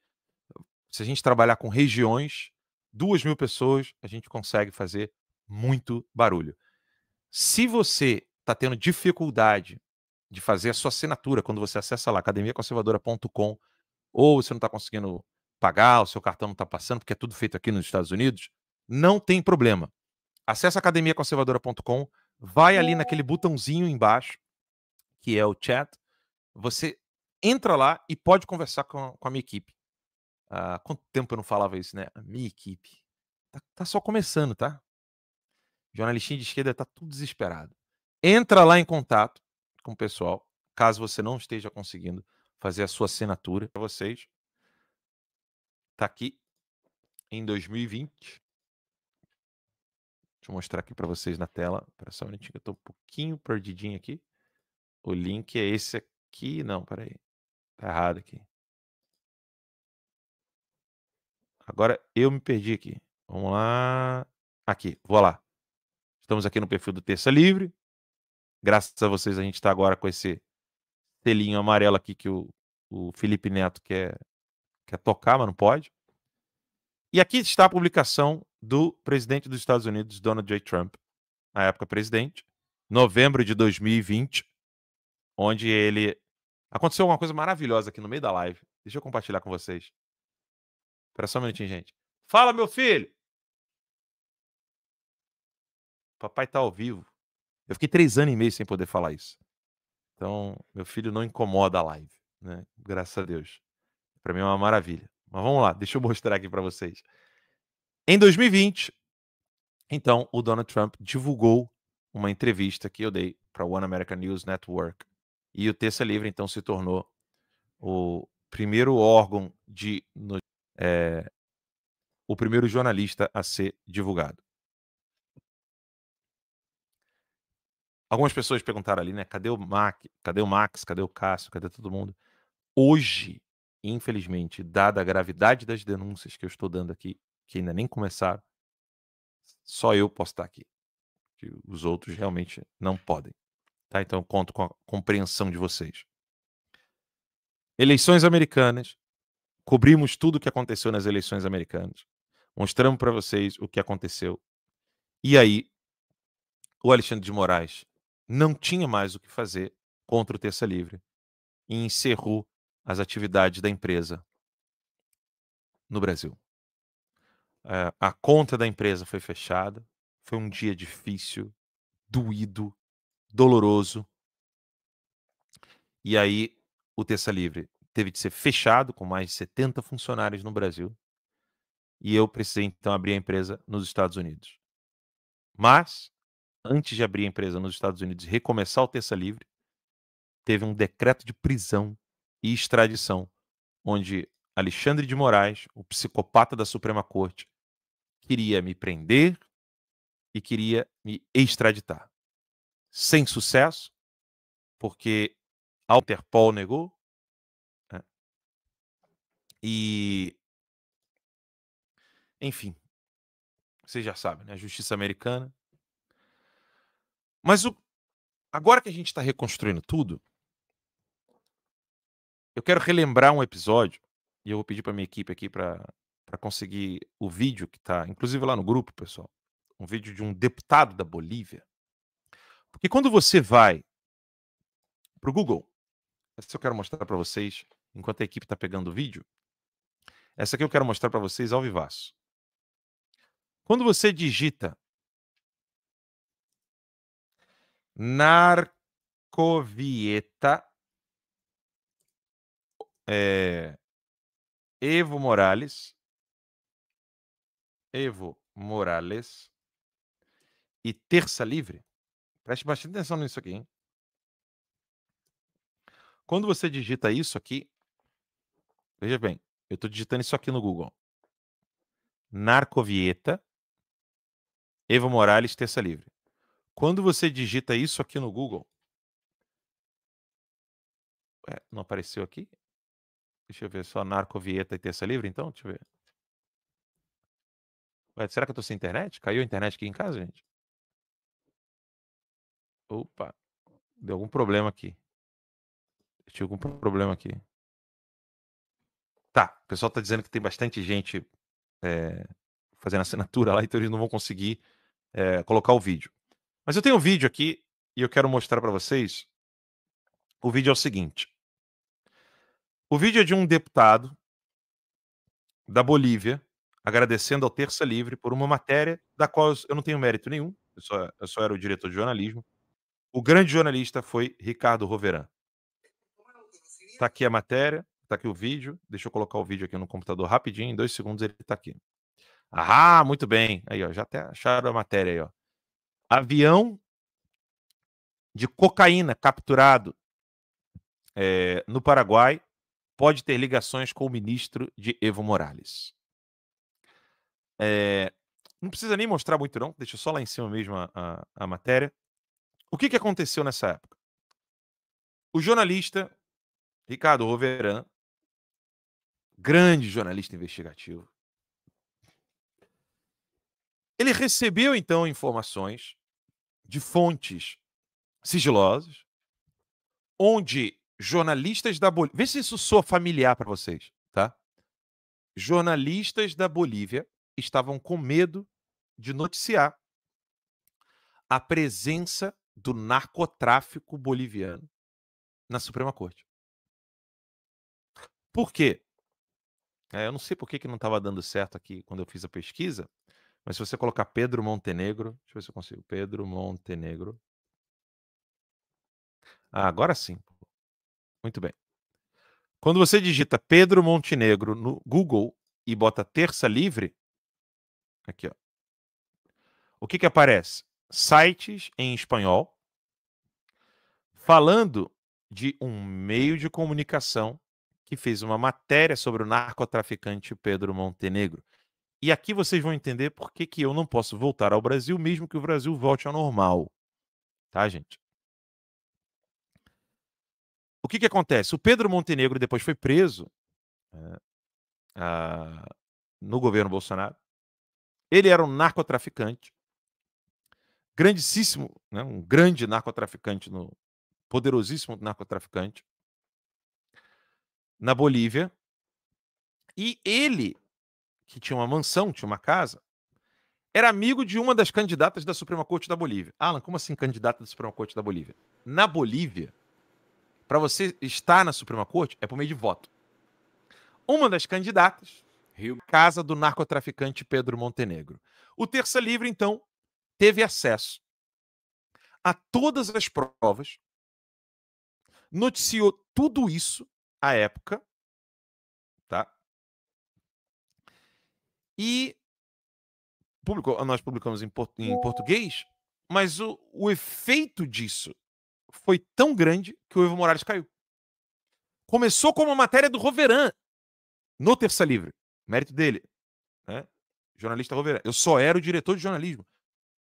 se a gente trabalhar com regiões, 2 mil pessoas, a gente consegue fazer muito barulho. Se você está tendo dificuldade de fazer a sua assinatura quando você acessa lá academiaconservadora.com ou você não está conseguindo pagar, o seu cartão não está passando, porque é tudo feito aqui nos Estados Unidos, não tem problema. Acesse academiaconservadora.com, vai ali naquele botãozinho embaixo, que é o chat, você entra lá e pode conversar com, com a minha equipe. Ah, quanto tempo eu não falava isso, né? A minha equipe. Tá, tá só começando, tá? Jornalistinha de esquerda tá tudo desesperado. Entra lá em contato com o pessoal, caso você não esteja conseguindo fazer a sua assinatura para vocês. Tá aqui em 2020. Deixa eu mostrar aqui para vocês na tela. Espera só um minutinho que eu tô um pouquinho perdidinho aqui. O link é esse aqui Aqui, não, peraí. Tá errado aqui. Agora eu me perdi aqui. Vamos lá. Aqui, vou lá. Estamos aqui no perfil do Terça Livre. Graças a vocês, a gente está agora com esse telinho amarelo aqui que o, o Felipe Neto quer, quer tocar, mas não pode. E aqui está a publicação do presidente dos Estados Unidos, Donald J. Trump, na época presidente, novembro de 2020 onde ele. Aconteceu uma coisa maravilhosa aqui no meio da live. Deixa eu compartilhar com vocês. Espera só um minutinho, gente. Fala, meu filho! Papai tá ao vivo. Eu fiquei três anos e meio sem poder falar isso. Então, meu filho não incomoda a live, né? Graças a Deus. Para mim é uma maravilha. Mas vamos lá, deixa eu mostrar aqui para vocês. Em 2020, então, o Donald Trump divulgou uma entrevista que eu dei para One American News Network. E o Terça Livre, então, se tornou o primeiro órgão de. No, é, o primeiro jornalista a ser divulgado. Algumas pessoas perguntaram ali, né? Cadê o Mac? Cadê o Max? Cadê o Cássio? Cadê todo mundo? Hoje, infelizmente, dada a gravidade das denúncias que eu estou dando aqui, que ainda nem começaram, só eu posso estar aqui. Que os outros realmente não podem. Tá? Então, conto com a compreensão de vocês. Eleições americanas. Cobrimos tudo o que aconteceu nas eleições americanas. Mostramos para vocês o que aconteceu. E aí, o Alexandre de Moraes não tinha mais o que fazer contra o Terça Livre e encerrou as atividades da empresa no Brasil. Eh, a conta da empresa foi fechada. Foi um dia difícil, doído, doloroso. E aí o Terça Livre teve de ser fechado com mais de 70 funcionários no Brasil. E eu precisei então abrir a empresa nos Estados Unidos. Mas, antes de abrir a empresa nos Estados Unidos e recomeçar o Terça Livre, teve um decreto de prisão e extradição, onde Alexandre de Moraes, o psicopata da Suprema Corte, queria me prender e queria me extraditar sem sucesso, porque a Interpol negou. Né? E. Enfim, vocês já sabem, né? A justiça americana. Mas o... agora que a gente está reconstruindo tudo, eu quero relembrar um episódio, e eu vou pedir para minha equipe aqui para conseguir o vídeo que está, inclusive lá no grupo, pessoal. Um vídeo de um deputado da Bolívia porque quando você vai para o Google, essa eu quero mostrar para vocês, enquanto a equipe está pegando o vídeo, essa aqui eu quero mostrar para vocês ao vivaço. Quando você digita Narcovieta é, Evo Morales, Evo Morales e Terça Livre, Preste bastante atenção nisso aqui. Hein? Quando você digita isso aqui, veja bem, eu estou digitando isso aqui no Google. Narcovieta, Evo Morales, Terça Livre. Quando você digita isso aqui no Google. Ué, não apareceu aqui? Deixa eu ver só Narcovieta e Terça Livre, então? Deixa eu ver. Ué, será que eu estou sem internet? Caiu a internet aqui em casa, gente? Opa, deu algum problema aqui. Eu tive algum problema aqui. Tá, o pessoal tá dizendo que tem bastante gente é, fazendo assinatura lá, então eles não vão conseguir é, colocar o vídeo. Mas eu tenho um vídeo aqui e eu quero mostrar para vocês. O vídeo é o seguinte. O vídeo é de um deputado da Bolívia agradecendo ao Terça Livre por uma matéria da qual eu não tenho mérito nenhum, eu só, eu só era o diretor de jornalismo, o grande jornalista foi Ricardo Roveran. Está aqui a matéria, está aqui o vídeo. Deixa eu colocar o vídeo aqui no computador rapidinho, em dois segundos ele está aqui. Ah, muito bem. Aí, ó, já até acharam a matéria aí, ó. Avião de cocaína capturado é, no Paraguai pode ter ligações com o ministro de Evo Morales. É, não precisa nem mostrar muito, não. Deixa só lá em cima mesmo a, a, a matéria. O que, que aconteceu nessa época? O jornalista Ricardo Roveran, grande jornalista investigativo, ele recebeu então informações de fontes sigilosas, onde jornalistas da Bolívia. Vê se isso soa familiar para vocês, tá? Jornalistas da Bolívia estavam com medo de noticiar a presença do narcotráfico boliviano na Suprema Corte. Por quê? É, eu não sei por que, que não estava dando certo aqui quando eu fiz a pesquisa, mas se você colocar Pedro Montenegro, deixa eu ver se eu consigo. Pedro Montenegro. Ah, agora sim. Muito bem. Quando você digita Pedro Montenegro no Google e bota terça livre, aqui, ó. O que que aparece? sites em espanhol falando de um meio de comunicação que fez uma matéria sobre o narcotraficante Pedro Montenegro. E aqui vocês vão entender por que, que eu não posso voltar ao Brasil, mesmo que o Brasil volte ao normal. Tá, gente? O que, que acontece? O Pedro Montenegro depois foi preso é, a, ah, no governo Bolsonaro. Ele era um narcotraficante grandíssimo, né, um grande narcotraficante, no, poderosíssimo narcotraficante, na Bolívia. E ele, que tinha uma mansão, tinha uma casa, era amigo de uma das candidatas da Suprema Corte da Bolívia. Alan, como assim candidata da Suprema Corte da Bolívia? Na Bolívia, para você estar na Suprema Corte, é por meio de voto. Uma das candidatas, Rio. casa do narcotraficante Pedro Montenegro. O Terça Livre, então, teve acesso a todas as provas, noticiou tudo isso à época, tá? E publicou, nós publicamos em, port, em português, mas o, o efeito disso foi tão grande que o Evo Morales caiu. Começou como uma matéria do Roveran no Terça Livre, mérito dele, né? jornalista Roveran. Eu só era o diretor de jornalismo.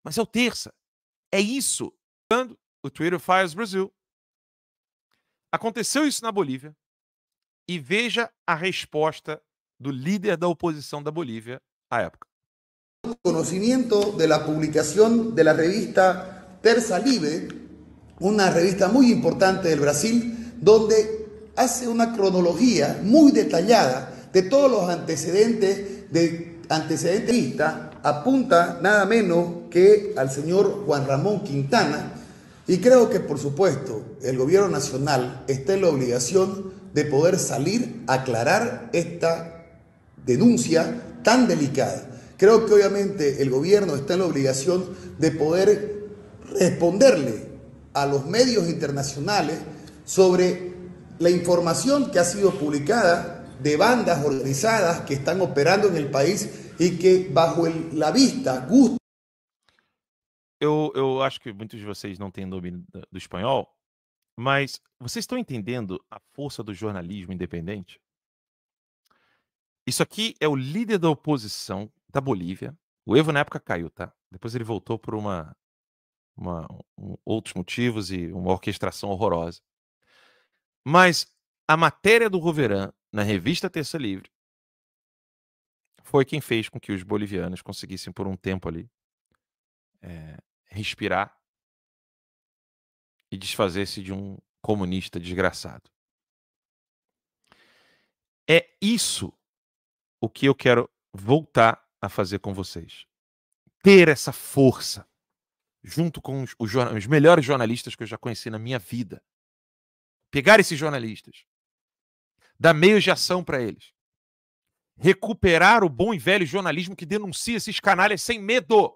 Mas é o Terça. É isso. O Twitter Fires Brasil. Aconteceu isso na Bolívia. E veja a resposta do líder da oposição da Bolívia à época. Conhecimento da publicação da revista Terça Libre, uma revista muito importante do Brasil, onde faz uma cronologia muito detalhada de todos os antecedentes de antecedentes apunta nada menos que al señor Juan Ramón Quintana y creo que por supuesto el gobierno nacional está en la obligación de poder salir a aclarar esta denuncia tan delicada. Creo que obviamente el gobierno está en la obligación de poder responderle a los medios internacionales sobre la información que ha sido publicada de bandas organizadas que están operando en el país e que, bajo el, la vista, gusta. Eu, eu acho que muitos de vocês não têm domínio do espanhol, mas vocês estão entendendo a força do jornalismo independente? Isso aqui é o líder da oposição da Bolívia. O Evo na época caiu, tá? Depois ele voltou por uma, uma um, outros motivos e uma orquestração horrorosa. Mas a matéria do Roveran na revista Terça Livre foi quem fez com que os bolivianos conseguissem, por um tempo ali, é, respirar e desfazer-se de um comunista desgraçado. É isso o que eu quero voltar a fazer com vocês. Ter essa força, junto com os, os, os melhores jornalistas que eu já conheci na minha vida. Pegar esses jornalistas, dar meios de ação para eles, recuperar o bom e velho jornalismo que denuncia esses canalhas sem medo.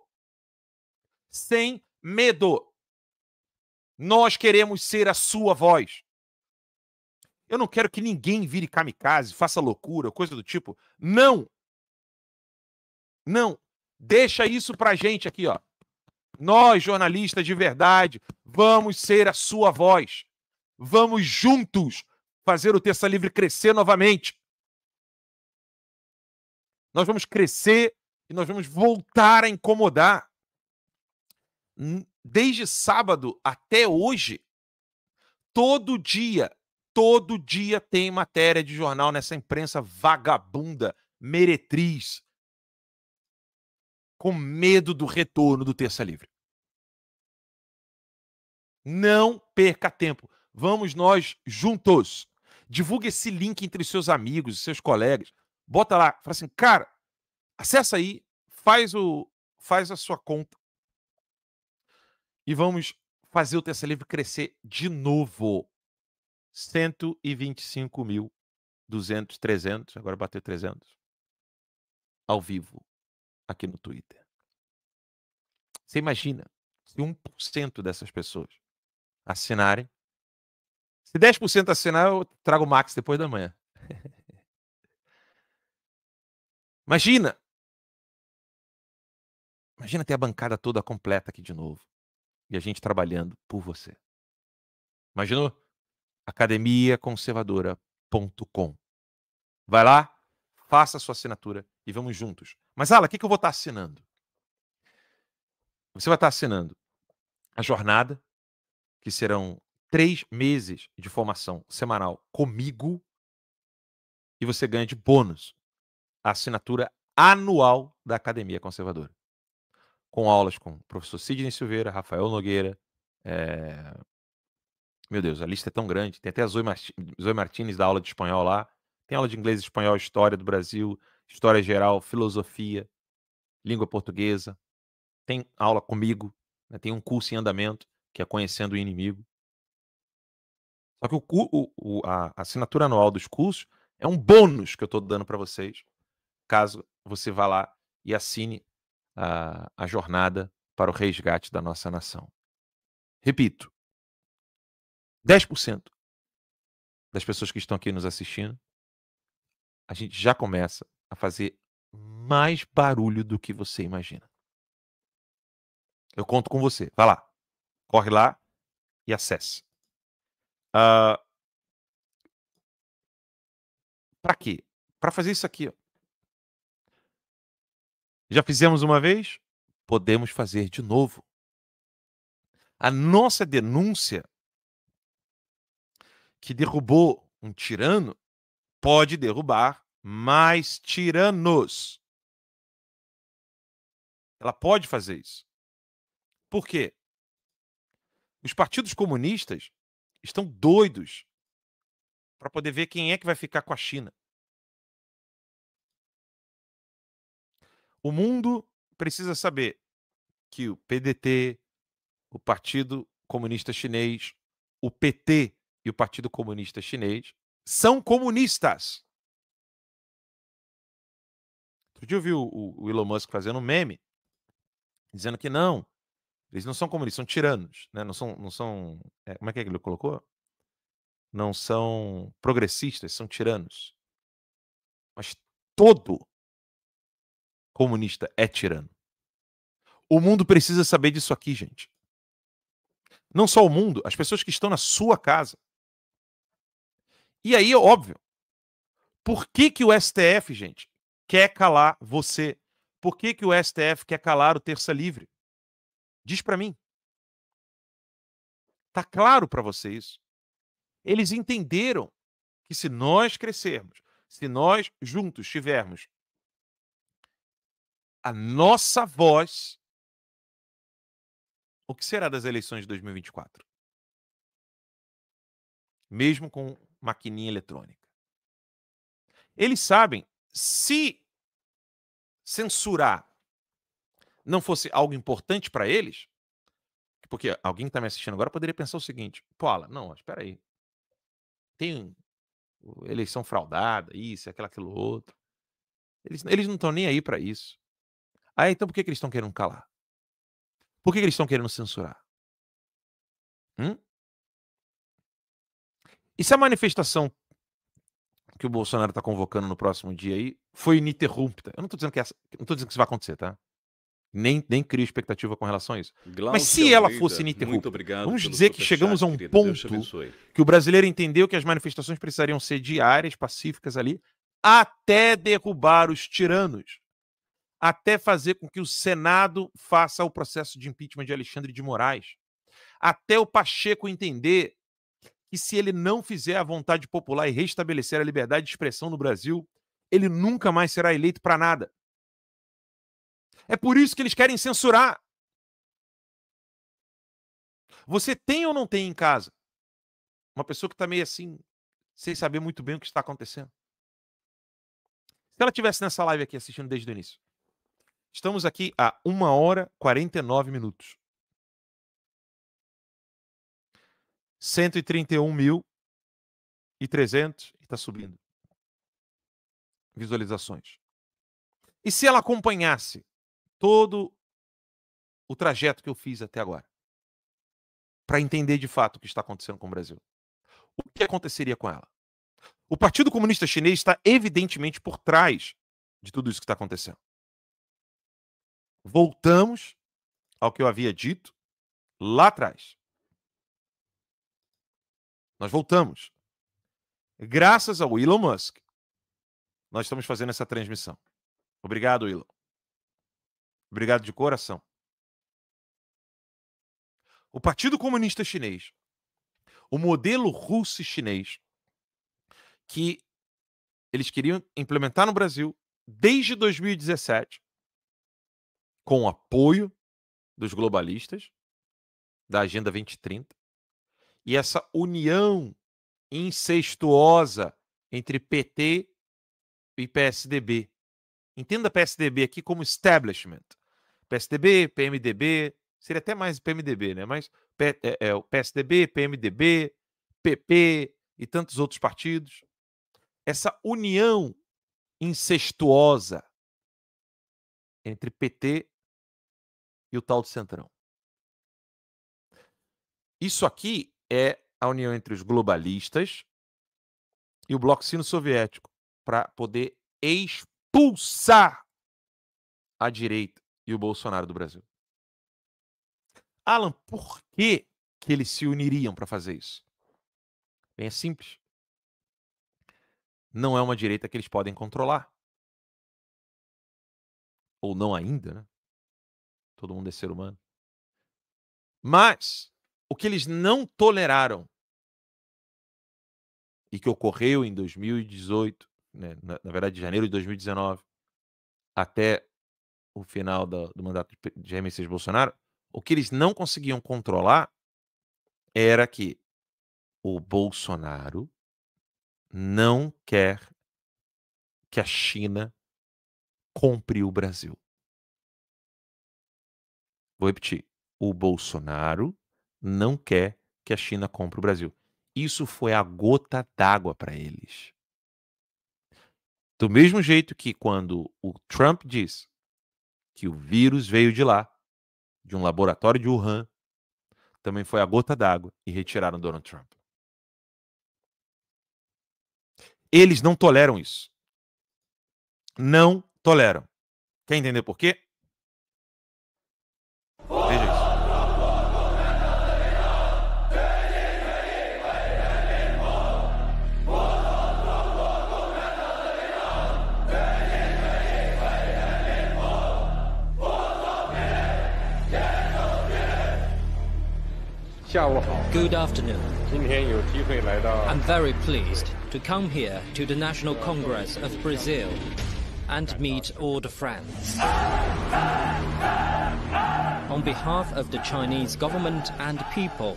Sem medo. Nós queremos ser a sua voz. Eu não quero que ninguém vire kamikaze, faça loucura, coisa do tipo. Não. Não. Deixa isso pra gente aqui, ó. Nós, jornalistas de verdade, vamos ser a sua voz. Vamos juntos fazer o Terça Livre crescer novamente nós vamos crescer e nós vamos voltar a incomodar. Desde sábado até hoje, todo dia, todo dia tem matéria de jornal nessa imprensa vagabunda, meretriz, com medo do retorno do Terça Livre. Não perca tempo. Vamos nós juntos. Divulgue esse link entre seus amigos, seus colegas bota lá, fala assim, cara, acessa aí, faz, o, faz a sua conta e vamos fazer o Terça Livre crescer de novo. 125 mil, 200, 300, agora bateu 300. Ao vivo, aqui no Twitter. Você imagina se 1% dessas pessoas assinarem. Se 10% assinar, eu trago o Max depois da manhã. Imagina! Imagina ter a bancada toda completa aqui de novo. E a gente trabalhando por você. Imaginou? academiaconservadora.com. Vai lá, faça a sua assinatura e vamos juntos. Mas, Ala, o que, que eu vou estar tá assinando? Você vai estar tá assinando a jornada, que serão três meses de formação semanal comigo, e você ganha de bônus a assinatura anual da Academia Conservadora, com aulas com o professor Sidney Silveira, Rafael Nogueira. É... Meu Deus, a lista é tão grande. Tem até a Zoe, Marti... Zoe Martinez da aula de espanhol lá. Tem aula de inglês, espanhol, história do Brasil, história geral, filosofia, língua portuguesa. Tem aula comigo. Né? Tem um curso em andamento, que é Conhecendo o Inimigo. Só que o, o, a assinatura anual dos cursos é um bônus que eu estou dando para vocês caso você vá lá e assine a, a jornada para o resgate da nossa nação. Repito, 10% das pessoas que estão aqui nos assistindo, a gente já começa a fazer mais barulho do que você imagina. Eu conto com você. Vá lá. Corre lá e acesse. Uh, ah, Para quê? Para fazer isso aqui. Ó. Já fizemos uma vez? Podemos fazer de novo. A nossa denúncia que derrubou um tirano pode derrubar mais tiranos. Ela pode fazer isso. Por quê? Os partidos comunistas estão doidos para poder ver quem é que vai ficar com a China. O mundo precisa saber que o PDT, o Partido Comunista Chinês, o PT e o Partido Comunista Chinês são comunistas. Outro dia eu vi o, Elon Musk fazendo um meme dizendo que não, eles não são comunistas, são tiranos, né? não são, não são é, como é que é ele colocou? Não são progressistas, são tiranos. Mas todo comunista é tirano. O mundo precisa saber disso aqui, gente. Não só o mundo, as pessoas que estão na sua casa. E aí, óbvio, por que, que o STF, gente, quer calar você? Por que, que o STF quer calar o Terça Livre? Diz para mim. Tá claro para você isso? Eles entenderam que se nós crescermos, se nós juntos tivermos a nossa voz. O que será das eleições de 2024? Mesmo com maquininha eletrônica. Eles sabem, se censurar não fosse algo importante para eles, porque alguém que está me assistindo agora poderia pensar o seguinte: pô, Alan, não, espera aí. Tem eleição fraudada, isso, aquela, aquilo outro. Eles, eles não estão nem aí para isso. Ah, então por que, que eles estão querendo calar? Por que, que eles estão querendo censurar? Hum? E se a manifestação que o Bolsonaro está convocando no próximo dia aí foi ininterrupta? Eu não estou dizendo que essa, não tô dizendo que isso vai acontecer, tá? Nem, nem crio expectativa com relação a isso. Glaucio Mas se ela fosse ininterrupta, vamos dizer que chegamos a um querido, ponto que o brasileiro entendeu que as manifestações precisariam ser diárias, pacíficas ali, até derrubar os tiranos até fazer com que o Senado faça o processo de impeachment de Alexandre de Moraes, até o Pacheco entender que se ele não fizer a vontade popular e restabelecer a liberdade de expressão no Brasil, ele nunca mais será eleito para nada. É por isso que eles querem censurar. Você tem ou não tem em casa uma pessoa que está meio assim, sem saber muito bem o que está acontecendo? Se ela tivesse nessa live aqui assistindo desde o início, Estamos aqui a 1 hora 49 minutos. 131 mil e 300 está subindo. Visualizações. E se ela acompanhasse todo o trajeto que eu fiz até agora, para entender de fato o que está acontecendo com o Brasil, o que aconteceria com ela? O Partido Comunista Chinês está evidentemente por trás de tudo isso que está acontecendo voltamos ao que eu havia dito lá atrás. Nós voltamos. Graças ao Elon Musk, nós estamos fazendo essa transmissão. Obrigado, Elon. Obrigado de coração. O Partido Comunista Chinês, o modelo russo chinês, que eles queriam implementar no Brasil desde 2017, com apoio dos globalistas da Agenda 2030 e essa união incestuosa entre PT e PSDB. Entenda PSDB aqui como establishment. PSDB, PMDB, seria até mais PMDB, né? Mas é, é, o PSDB, PMDB, PP e tantos outros partidos. Essa união incestuosa entre PT e o tal do Centrão. Isso aqui é a união entre os globalistas e o bloco sino-soviético para poder expulsar a direita e o Bolsonaro do Brasil. Alan, por que, que eles se uniriam para fazer isso? Bem, é simples. Não é uma direita que eles podem controlar. Ou não ainda, né? Todo mundo é ser humano. Mas o que eles não toleraram e que ocorreu em 2018, né, na, na, verdade, de janeiro de 2019 até o final do, do mandato de Jair Messias Bolsonaro, o que eles não conseguiam controlar era que o Bolsonaro não quer que a China compre o Brasil. Vou repetir. O Bolsonaro não quer que a China compre o Brasil. Isso foi a gota d'água para eles. Do mesmo jeito que quando o Trump diz que o vírus veio de lá, de um laboratório de Wuhan, também foi a gota d'água e retiraram Donald Trump. Eles não toleram isso. Não toleram. Quer entender por quê? 下午好。Good afternoon. 今天有机会来到。I'm very pleased to come here to the National Congress of Brazil and meet all the friends. On behalf of the Chinese government and people,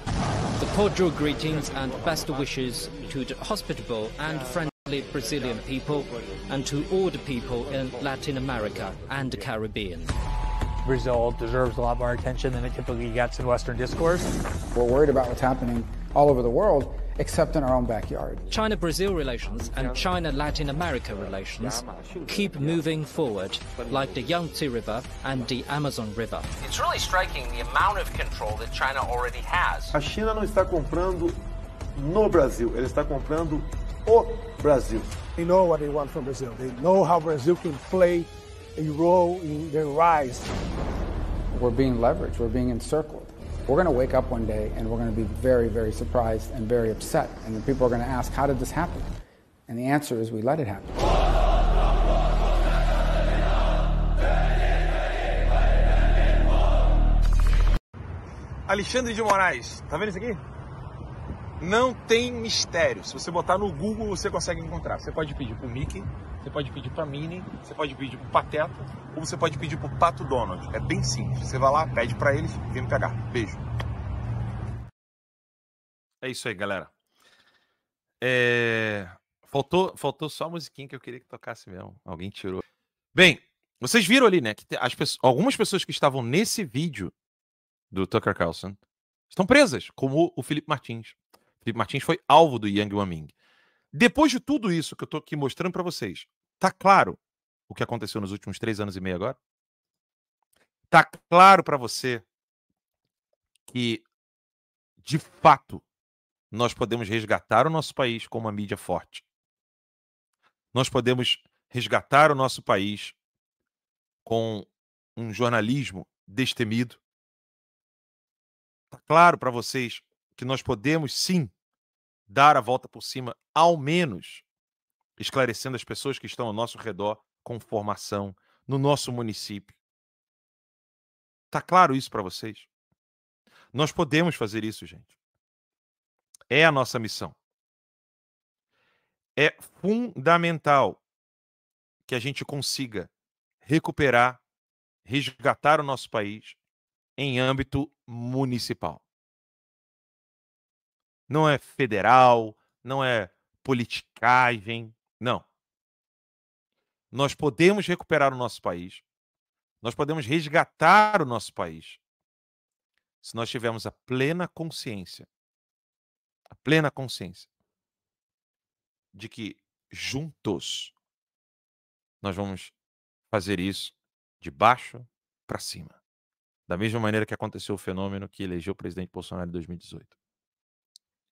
the cordial greetings and best wishes to the hospitable and friendly Brazilian people and to all the people in Latin America and the Caribbean. Brazil deserves a lot more attention than it typically gets in Western discourse. We're worried about what's happening all over the world, except in our own backyard. China Brazil relations and China Latin America relations keep moving forward, like the Yangtze River and the Amazon River. It's really striking the amount of control that China already has. A China não está comprando no Brasil, ele está comprando o Brasil. They know what they want from Brazil. They know how Brazil can play a role in their rise. We're being leveraged, we're being encircled. We're going to wake up one day and we're going to be very, very surprised and very upset. And the people are going to ask, How did this happen? And the answer is, We let it happen. Alexandre de Moraes, tá vendo isso aqui? Não tem mistério. Se você botar no Google, você consegue encontrar. Você pode pedir pro Mickey você pode pedir para Minnie, você pode pedir para Pateta ou você pode pedir para Pato Donald. É bem simples. Você vai lá, pede para eles, vem me pegar. Beijo. É isso aí, galera. É... Faltou, faltou só a musiquinha que eu queria que tocasse mesmo. Alguém tirou. Bem, vocês viram ali, né? Que as pessoas, algumas pessoas que estavam nesse vídeo do Tucker Carlson estão presas, como o Felipe Martins. Felipe Martins foi alvo do Yang Waming. Depois de tudo isso que eu estou aqui mostrando para vocês, tá claro o que aconteceu nos últimos três anos e meio agora? Tá claro para você que, de fato, nós podemos resgatar o nosso país com uma mídia forte. Nós podemos resgatar o nosso país com um jornalismo destemido. Tá claro para vocês que nós podemos sim dar a volta por cima, ao menos esclarecendo as pessoas que estão ao nosso redor com formação no nosso município. Tá claro isso para vocês? Nós podemos fazer isso, gente. É a nossa missão. É fundamental que a gente consiga recuperar, resgatar o nosso país em âmbito municipal não é federal, não é politicagem, não. Nós podemos recuperar o nosso país, nós podemos resgatar o nosso país, se nós tivermos a plena consciência, a plena consciência de que juntos nós vamos fazer isso de baixo para cima. Da mesma maneira que aconteceu o fenômeno que elegeu o presidente Bolsonaro em 2018.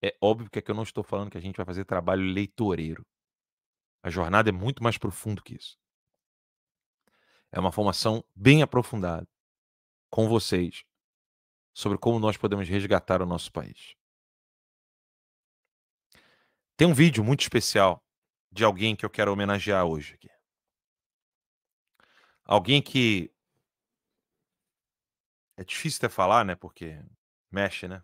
É óbvio que aqui é eu não estou falando que a gente vai fazer trabalho leitoreiro. A jornada é muito mais profundo que isso. É uma formação bem aprofundada com vocês sobre como nós podemos resgatar o nosso país. Tem um vídeo muito especial de alguém que eu quero homenagear hoje aqui. Alguém que é difícil até falar, né? Porque mexe, né?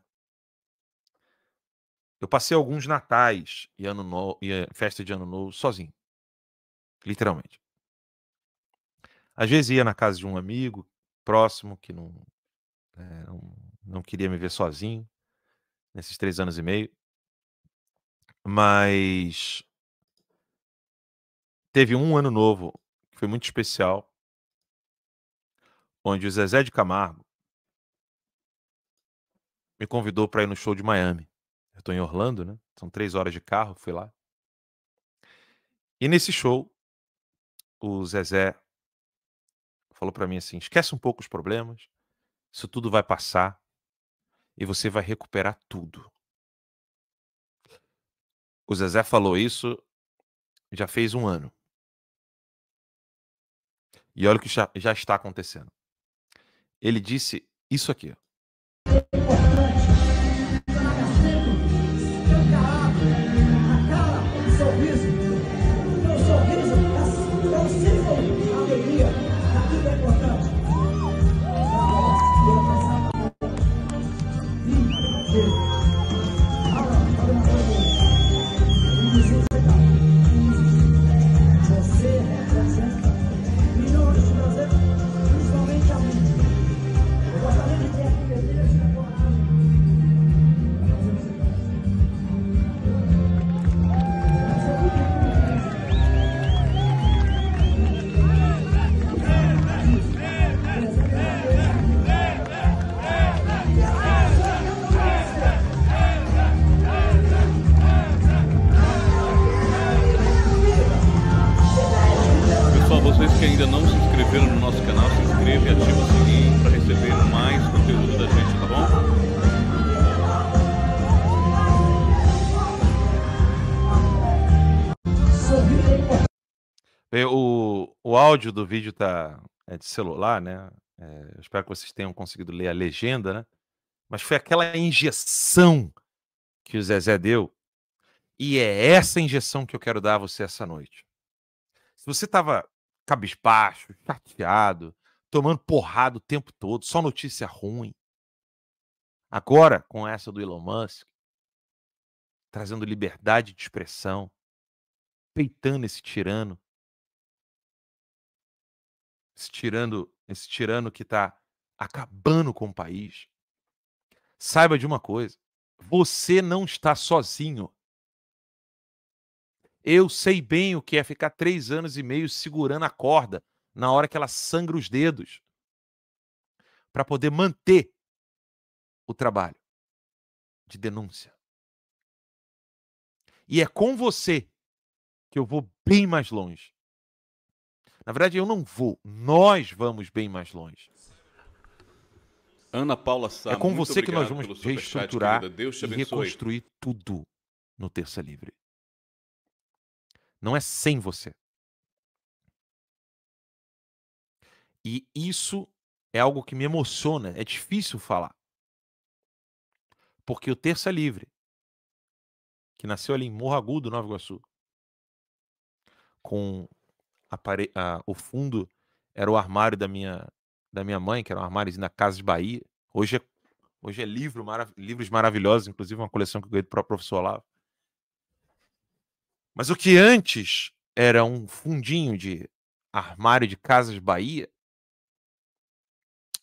Eu passei alguns natais e, ano novo e eh, festa de ano novo sozinho. Literalmente. Às vezes ia na casa de um amigo próximo que não, é, não, não, queria me ver sozinho nesses três anos e meio. Mas teve um ano novo que foi muito especial, onde o Zezé de Camargo me convidou para ir no show de Miami. Eu estou em Orlando, né? São três horas de carro, fui lá. E nesse show, o Zezé falou para mim assim: esquece um pouco os problemas, isso tudo vai passar e você vai recuperar tudo. O Zezé falou isso já fez um ano. E olha o que já, já está acontecendo. Ele disse isso aqui. Ó. áudio do vídeo tá é de celular, né? É, eu espero que vocês tenham conseguido ler a legenda, né? Mas foi aquela injeção que o Zezé deu. E é essa injeção que eu quero dar a você essa noite. Se você estava cabisbaixo, chateado, tomando porrada o tempo todo, só notícia ruim. Agora, com essa do Elon Musk, trazendo liberdade de expressão, peitando esse tirano, esse tirano, esse tirano que está acabando com o país, saiba de uma coisa: você não está sozinho. Eu sei bem o que é ficar três anos e meio segurando a corda na hora que ela sangra os dedos para poder manter o trabalho de denúncia. E é com você que eu vou bem mais longe na verdade, eu não vou. Nós vamos bem mais longe. Ana Paula Sá, é com você que nós vamos reestruturar Deus te e reconstruir tudo no Terça Livre. Não é sem você. E isso é algo que me emociona, é difícil falar. Porque o Terça Livre, que nasceu ali em Morro Agudo, Nova Iguaçu, com a pare... a... Ah, o fundo era o armário da minha, da minha mãe, que era um armário na Casa de Bahia. Hoje é, Hoje é livro, marav... livros maravilhosos, inclusive uma coleção que eu ganhei do próprio professor Olavo. Mas o que antes era um fundinho de armário de Casas Bahia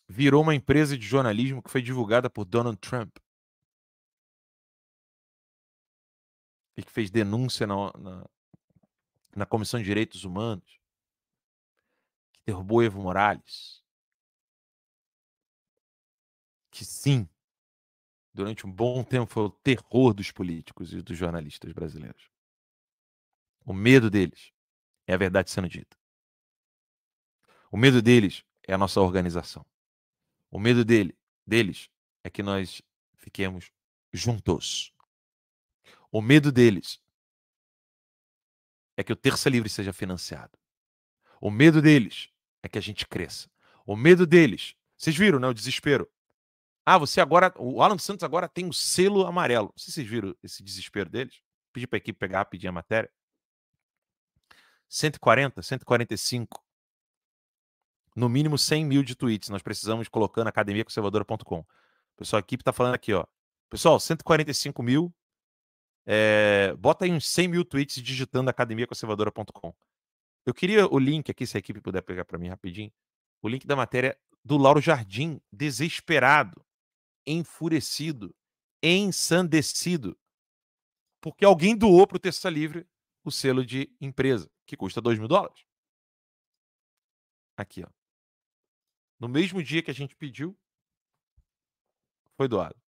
virou uma empresa de jornalismo que foi divulgada por Donald Trump. E que fez denúncia na, na, na Comissão de Direitos Humanos, que derrubou Evo Morales, que sim, durante um bom tempo foi o terror dos políticos e dos jornalistas brasileiros. O medo deles é a verdade sendo dita. O medo deles é a nossa organização. O medo dele, deles é que nós fiquemos juntos. O medo deles é que o Terça Livre seja financiado. O medo deles é que a gente cresça. O medo deles. Vocês viram, né? O desespero. Ah, você agora. O Alan Santos agora tem o um selo amarelo. Não sei se vocês viram esse desespero deles. Pedi para a equipe pegar pedir a matéria. 140, 145. No mínimo 100 mil de tweets. Nós precisamos colocando academiaconservadora.com. Pessoal, a equipe está falando aqui, ó. Pessoal, 145 mil é, bota aí uns 100 mil tweets digitando academiaconservadora.com. Eu queria o link aqui, se a equipe puder pegar para mim rapidinho. O link da matéria do Lauro Jardim, desesperado, enfurecido, ensandecido, porque alguém doou para o Terça Livre o selo de empresa, que custa 2 mil dólares. Aqui, ó. No mesmo dia que a gente pediu, foi doado.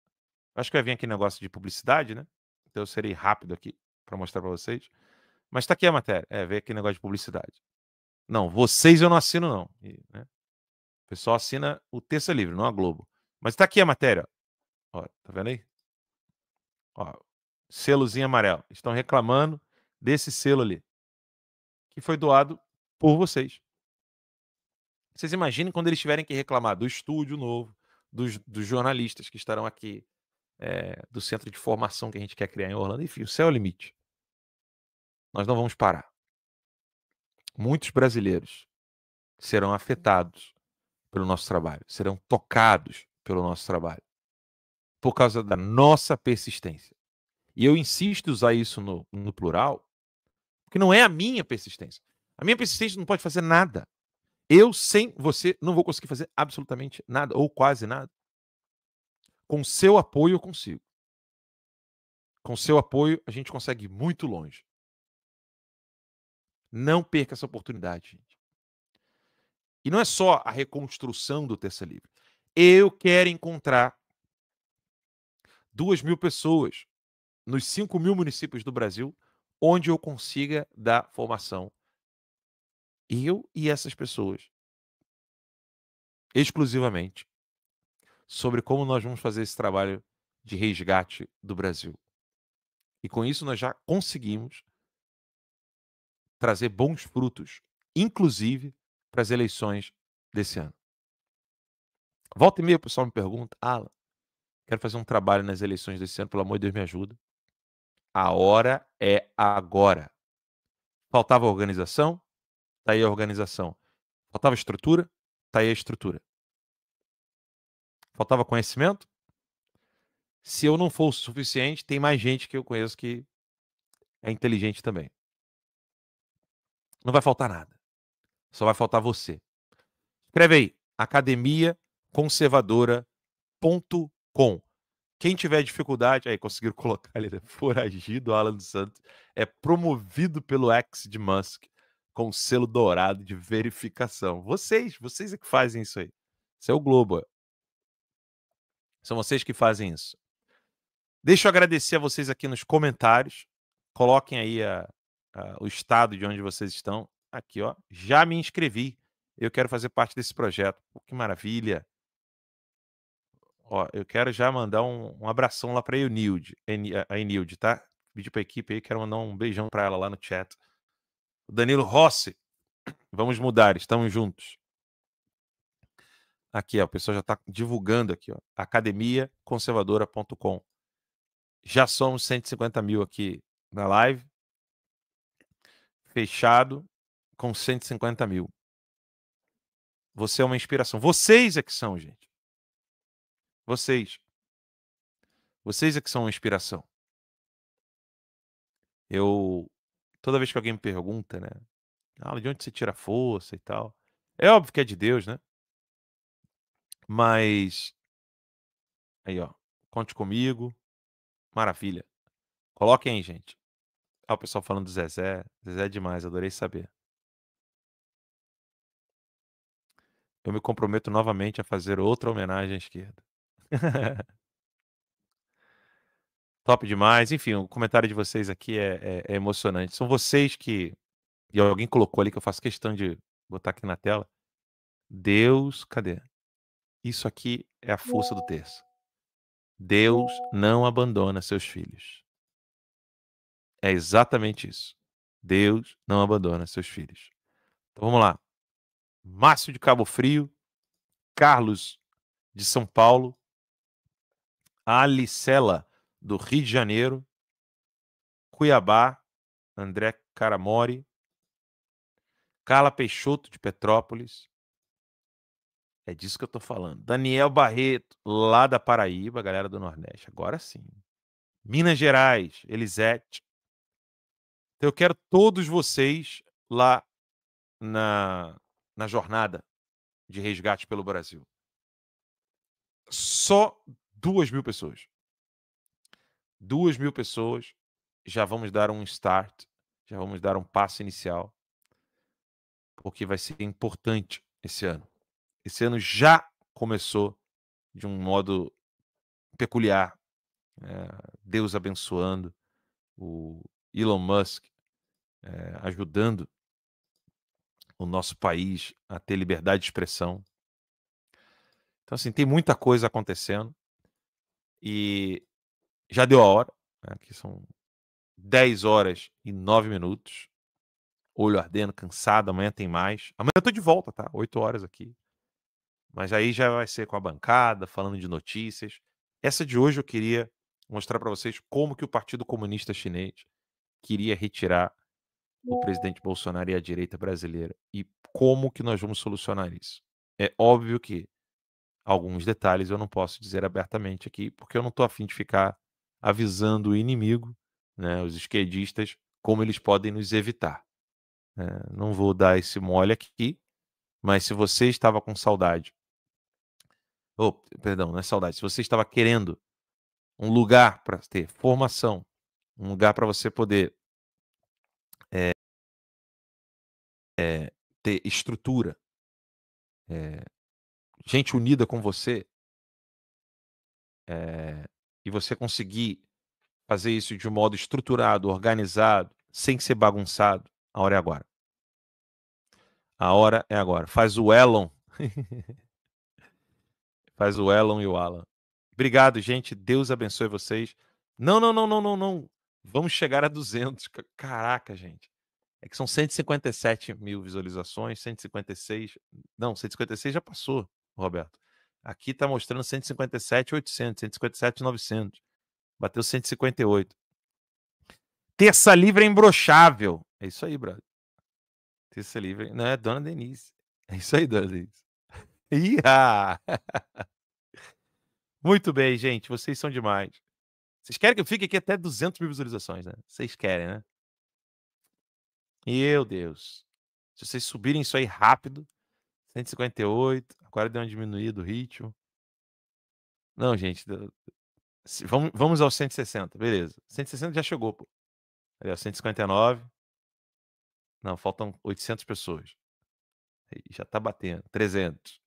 Acho que vai vir aquele negócio de publicidade, né? então eu serei rápido aqui para mostrar para vocês. Mas está aqui a matéria. É, veio aqui negócio de publicidade. Não, vocês eu não assino, não. E, né? O pessoal assina o Terça Livre, não a Globo. Mas está aqui a matéria. Ó, tá vendo aí? Ó, selozinho amarelo. Estão reclamando desse selo ali, que foi doado por vocês. Vocês imaginem quando eles tiverem que reclamar do estúdio novo, dos, dos jornalistas que estarão aqui, é, do centro de formação que a gente quer criar em Orlando. Enfim, o céu é o limite. Nós não vamos parar. Muitos brasileiros serão afetados pelo nosso trabalho, serão tocados pelo nosso trabalho, por causa da nossa persistência. E eu insisto em usar isso no, no plural, porque não é a minha persistência. A minha persistência não pode fazer nada. Eu, sem você, não vou conseguir fazer absolutamente nada, ou quase nada. Com seu apoio, eu consigo. Com seu apoio, a gente consegue ir muito longe. Não perca essa oportunidade, gente. E não é só a reconstrução do Terça Livre. Eu quero encontrar duas mil pessoas nos 5 mil municípios do Brasil onde eu consiga dar formação. Eu e essas pessoas. Exclusivamente sobre como nós vamos fazer esse trabalho de resgate do Brasil. E com isso nós já conseguimos trazer bons frutos, inclusive para as eleições desse ano. Volta e meia, o pessoal me pergunta: Alan, quero fazer um trabalho nas eleições desse ano, pelo amor de Deus, me ajuda. A hora é agora. Faltava organização, está aí a organização. Faltava estrutura, está aí a estrutura. Faltava conhecimento? Se eu não for o suficiente, tem mais gente que eu conheço que é inteligente também. Não vai faltar nada. Só vai faltar você. Escreve aí, academiaconservadora.com. Quem tiver dificuldade, aí conseguiram colocar ele, né? foragido Alan Santos, é promovido pelo ex de Musk com selo dourado de verificação. Vocês, vocês é que fazem isso aí. Isso é o Globo. É. São vocês que fazem isso. Deixa eu agradecer a vocês aqui nos comentários. Coloquem aí a, a, o estado de onde vocês estão. Aqui, ó. Já me inscrevi. Eu quero fazer parte desse projeto. Pô, que maravilha. Ó, eu quero já mandar um, um abração lá para a Enilde, a Enilde, tá? Pedi para a equipe aí, quero mandar um beijão para ela lá no chat. O Danilo Rossi, vamos mudar, estamos juntos. Aqui, ó, o pessoal já está divulgando aqui, ó, academiaconservadora.com. Já somos 150 mil aqui na live. Fechado com 150 mil. Você é uma inspiração. Vocês é que são, gente. Vocês. Vocês é que são uma inspiração. Eu. Toda vez que alguém me pergunta, né? Ah, de onde você tira força e tal. É óbvio que é de Deus, né? Mas. Aí, ó. Conte comigo. Maravilha. Coloquem aí, gente. Olha o pessoal falando do Zezé. Zezé é demais, adorei saber. Eu me comprometo novamente a fazer outra homenagem à esquerda. Top demais. Enfim, o comentário de vocês aqui é, é, é, emocionante. São vocês que. E alguém colocou ali que eu faço questão de botar aqui na tela. Deus, cadê? Isso aqui é a força do terço. Deus não abandona seus filhos. É exatamente isso. Deus não abandona seus filhos. Então vamos lá. Márcio de Cabo Frio, Carlos de São Paulo, Alicela do Rio de Janeiro, Cuiabá, André Caramori, Carla Peixoto de Petrópolis, é disso que eu tô falando. Daniel Barreto, lá da Paraíba, galera do Nordeste. Agora sim. Minas Gerais, Elisete. Então eu quero todos vocês lá na, na jornada de resgate pelo Brasil. Só duas mil pessoas. Duas mil pessoas. Já vamos dar um start, já vamos dar um passo inicial, porque vai ser importante esse ano esse ano já começou de um modo peculiar. É, Deus abençoando, o Elon Musk é, ajudando o nosso país a ter liberdade de expressão. Então, assim, tem muita coisa acontecendo e já deu a hora, né, são 10 horas e 9 minutos. Olho ardendo, cansado, amanhã tem mais. Amanhã eu tô de volta, tá? 8 horas aqui. Mas aí já vai ser com a bancada, falando de notícias. Essa de hoje eu queria mostrar para vocês como que o Partido Comunista Chinês queria retirar o presidente Bolsonaro e a direita brasileira e como que nós vamos solucionar isso. É óbvio que alguns detalhes eu não posso dizer abertamente aqui, porque eu não estou afim de ficar avisando o inimigo, né, os esquerdistas, como eles podem nos evitar. É, não vou dar esse mole aqui, mas se você estava com saudade oh, perdão, não é saudade, se você estava querendo um lugar para ter formação, um lugar para você poder é, é, ter estrutura, é, gente unida com você, eh, e você conseguir fazer isso de um modo estruturado, organizado, sem ser bagunçado, a hora é agora. A hora é agora. Faz o Elon. Faz o Elon e o Alan. Obrigado, gente. Deus abençoe vocês. Não, não, não, não, não, não. Vamos chegar a 200. Caraca, gente. É que são 157 mil visualizações, 156. Não, 156 já passou, Roberto. Aqui está mostrando 157, 800, 157, 900. Bateu 158. Terça livre é imbrochável. É isso aí, brother. Terça livre. Não, é Dona Denise. É isso aí, Dona Denise. Ia! Ah. Muito bem, gente. Vocês são demais. Vocês querem que eu fique aqui até 200 mil visualizações, né? Vocês querem, né? Meu Deus. Se vocês subirem isso aí rápido, 158, agora deu uma diminuída o ritmo. Não, gente, vamos, vamos aos 160, beleza. 160 já chegou, pô. Ali, ó, 159. Não, faltam 800 pessoas. já tá batendo. 300.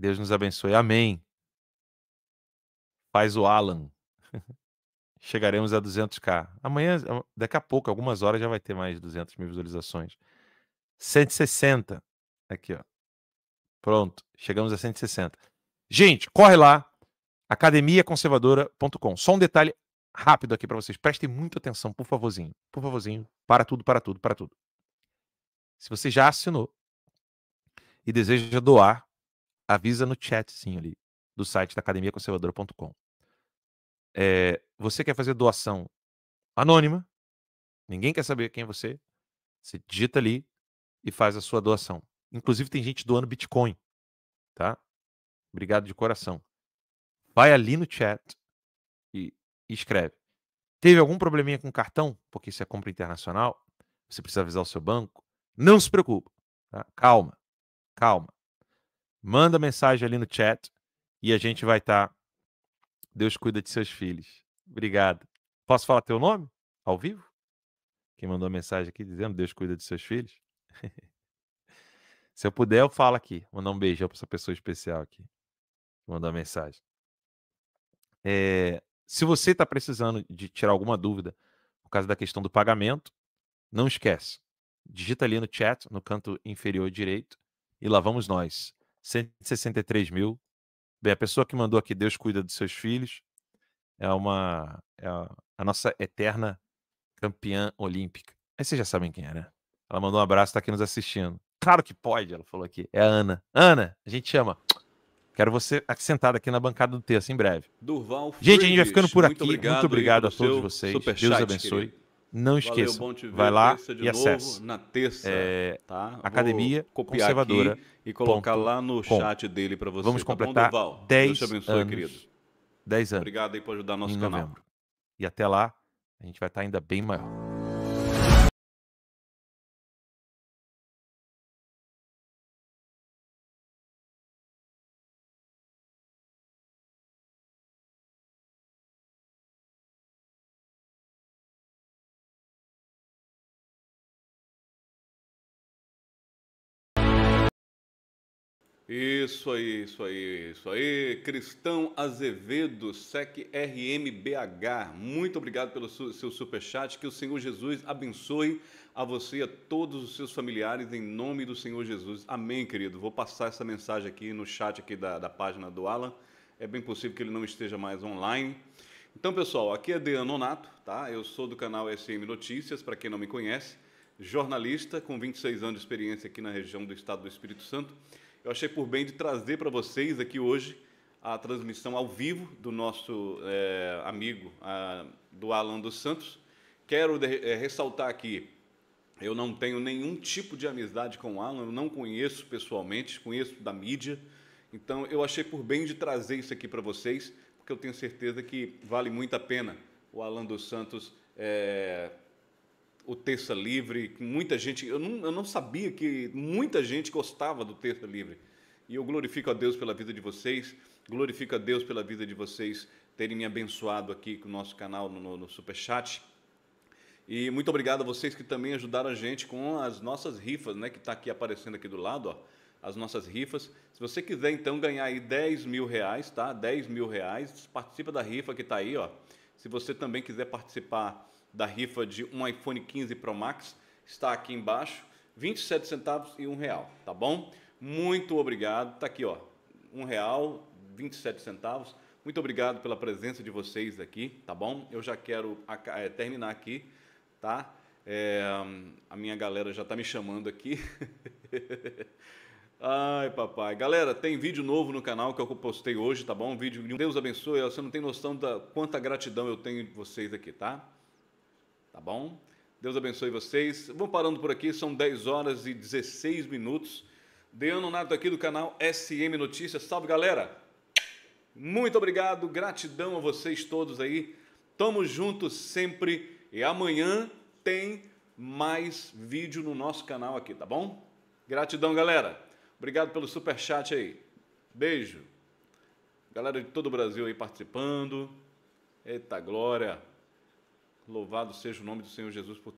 Deus nos abençoe. Amém. Faz o Alan. Chegaremos a 200k. Amanhã, daqui a pouco, algumas horas, já vai ter mais de 200 mil visualizações. 160. Aqui, ó. Pronto. Chegamos a 160. Gente, corre lá. Academiaconservadora.com. Só um detalhe rápido aqui para vocês. Prestem muita atenção, por favorzinho. Por favorzinho. Para tudo, para tudo, para tudo. Se você já assinou e deseja doar, avisa no chat, sim, ali do site da academiaconservadora.com. É, eh, você quer fazer doação anônima, ninguém quer saber quem é você, você digita ali e faz a sua doação. Inclusive tem gente doando Bitcoin, tá? Obrigado de coração. Vai ali no chat e, escreve. Teve algum probleminha com cartão? Porque isso é compra internacional, você precisa avisar o seu banco. Não se preocupe. tá? calma, calma. Manda mensagem ali no chat e a gente vai estar. Tá... Deus cuida de seus filhos. Obrigado. Posso falar teu nome? Ao vivo? Quem mandou a mensagem aqui dizendo Deus cuida de seus filhos? Se eu puder, eu falo aqui. Mandar um beijão para essa pessoa especial aqui. Mandar uma mensagem. É, se você está precisando de tirar alguma dúvida por causa da questão do pagamento, não esquece. Digita ali no chat, no canto inferior direito, e lá vamos nós. 163 mil. Bem, a pessoa que mandou aqui, Deus cuida dos seus filhos, é uma é a nossa eterna campeã olímpica. Aí vocês já sabem quem é, né? Ela mandou um abraço, tá aqui nos assistindo. Claro que pode, ela falou aqui. É a Ana. Ana, a gente chama. Quero você sentada aqui na bancada do texto assim, em breve. Durval Gente, a gente vai ficando por muito aqui. Obrigado, muito obrigado a todos vocês. Deus abençoe. Querido. Não esqueça. Valeu, Vai lá e acesse. Na terça, é, tá? Academia copiar Conservadora. e colocar lá no com. chat dele para você. Vamos completar tá bom, 10 abençoe, anos. Querido. 10 anos. Obrigado aí por ajudar nosso em canal. Novembro. E até lá, a gente vai estar tá ainda bem maior. Isso aí, isso aí, isso aí. Cristão Azevedo, SEC RMBH, muito obrigado pelo su seu superchat. Que o Senhor Jesus abençoe a você e a todos os seus familiares, em nome do Senhor Jesus. Amém, querido. Vou passar essa mensagem aqui no chat aqui da, da página do Alan. É bem possível que ele não esteja mais online. Então, pessoal, aqui é Deano Nonato, tá? Eu sou do canal SM Notícias, para quem não me conhece, jornalista com 26 anos de experiência aqui na região do estado do Espírito Santo eu achei por bem de trazer para vocês aqui hoje a transmissão ao vivo do nosso é, amigo a, do Alan dos Santos. Quero de, é, ressaltar aqui, eu não tenho nenhum tipo de amizade com o Alan, eu não conheço pessoalmente, conheço da mídia, então eu achei por bem de trazer isso aqui para vocês, porque eu tenho certeza que vale muito a pena o Alan dos Santos é, o Terça Livre, muita gente, eu não, eu não sabia que muita gente gostava do Terça Livre. E eu glorifico a Deus pela vida de vocês, glorifico a Deus pela vida de vocês terem me abençoado aqui com o nosso canal no, no Superchat. E muito obrigado a vocês que também ajudaram a gente com as nossas rifas, né? Que está aqui aparecendo aqui do lado, ó. As nossas rifas. Se você quiser, então, ganhar aí 10 mil reais, tá? 10 mil reais, participa da rifa que está aí, ó. Se você também quiser participar da rifa de um iPhone 15 Pro Max está aqui embaixo, 27 centavos e um real, tá bom? Muito obrigado, tá aqui ó, um real, 27 centavos. Muito obrigado pela presença de vocês aqui, tá bom? Eu já quero eh, terminar aqui, tá? É, a minha galera já tá me chamando aqui. Ai, papai. Galera, tem vídeo novo no canal que eu postei hoje, tá bom? Um vídeo de Deus abençoe. Você não tem noção da quanta gratidão eu tenho de vocês aqui, tá? Tá bom? Deus abençoe vocês. Vamos parando por aqui, são 10 horas e 16 minutos. Deano Nato aqui do canal SM Notícias. Salve, galera! Muito obrigado, gratidão a vocês todos aí. Tamo juntos sempre e amanhã tem mais vídeo no nosso canal aqui, tá bom? Gratidão, galera. Obrigado pelo super chat aí. Beijo. Galera de todo o Brasil aí participando. Eita glória. Louvado seja o nome do Senhor Jesus por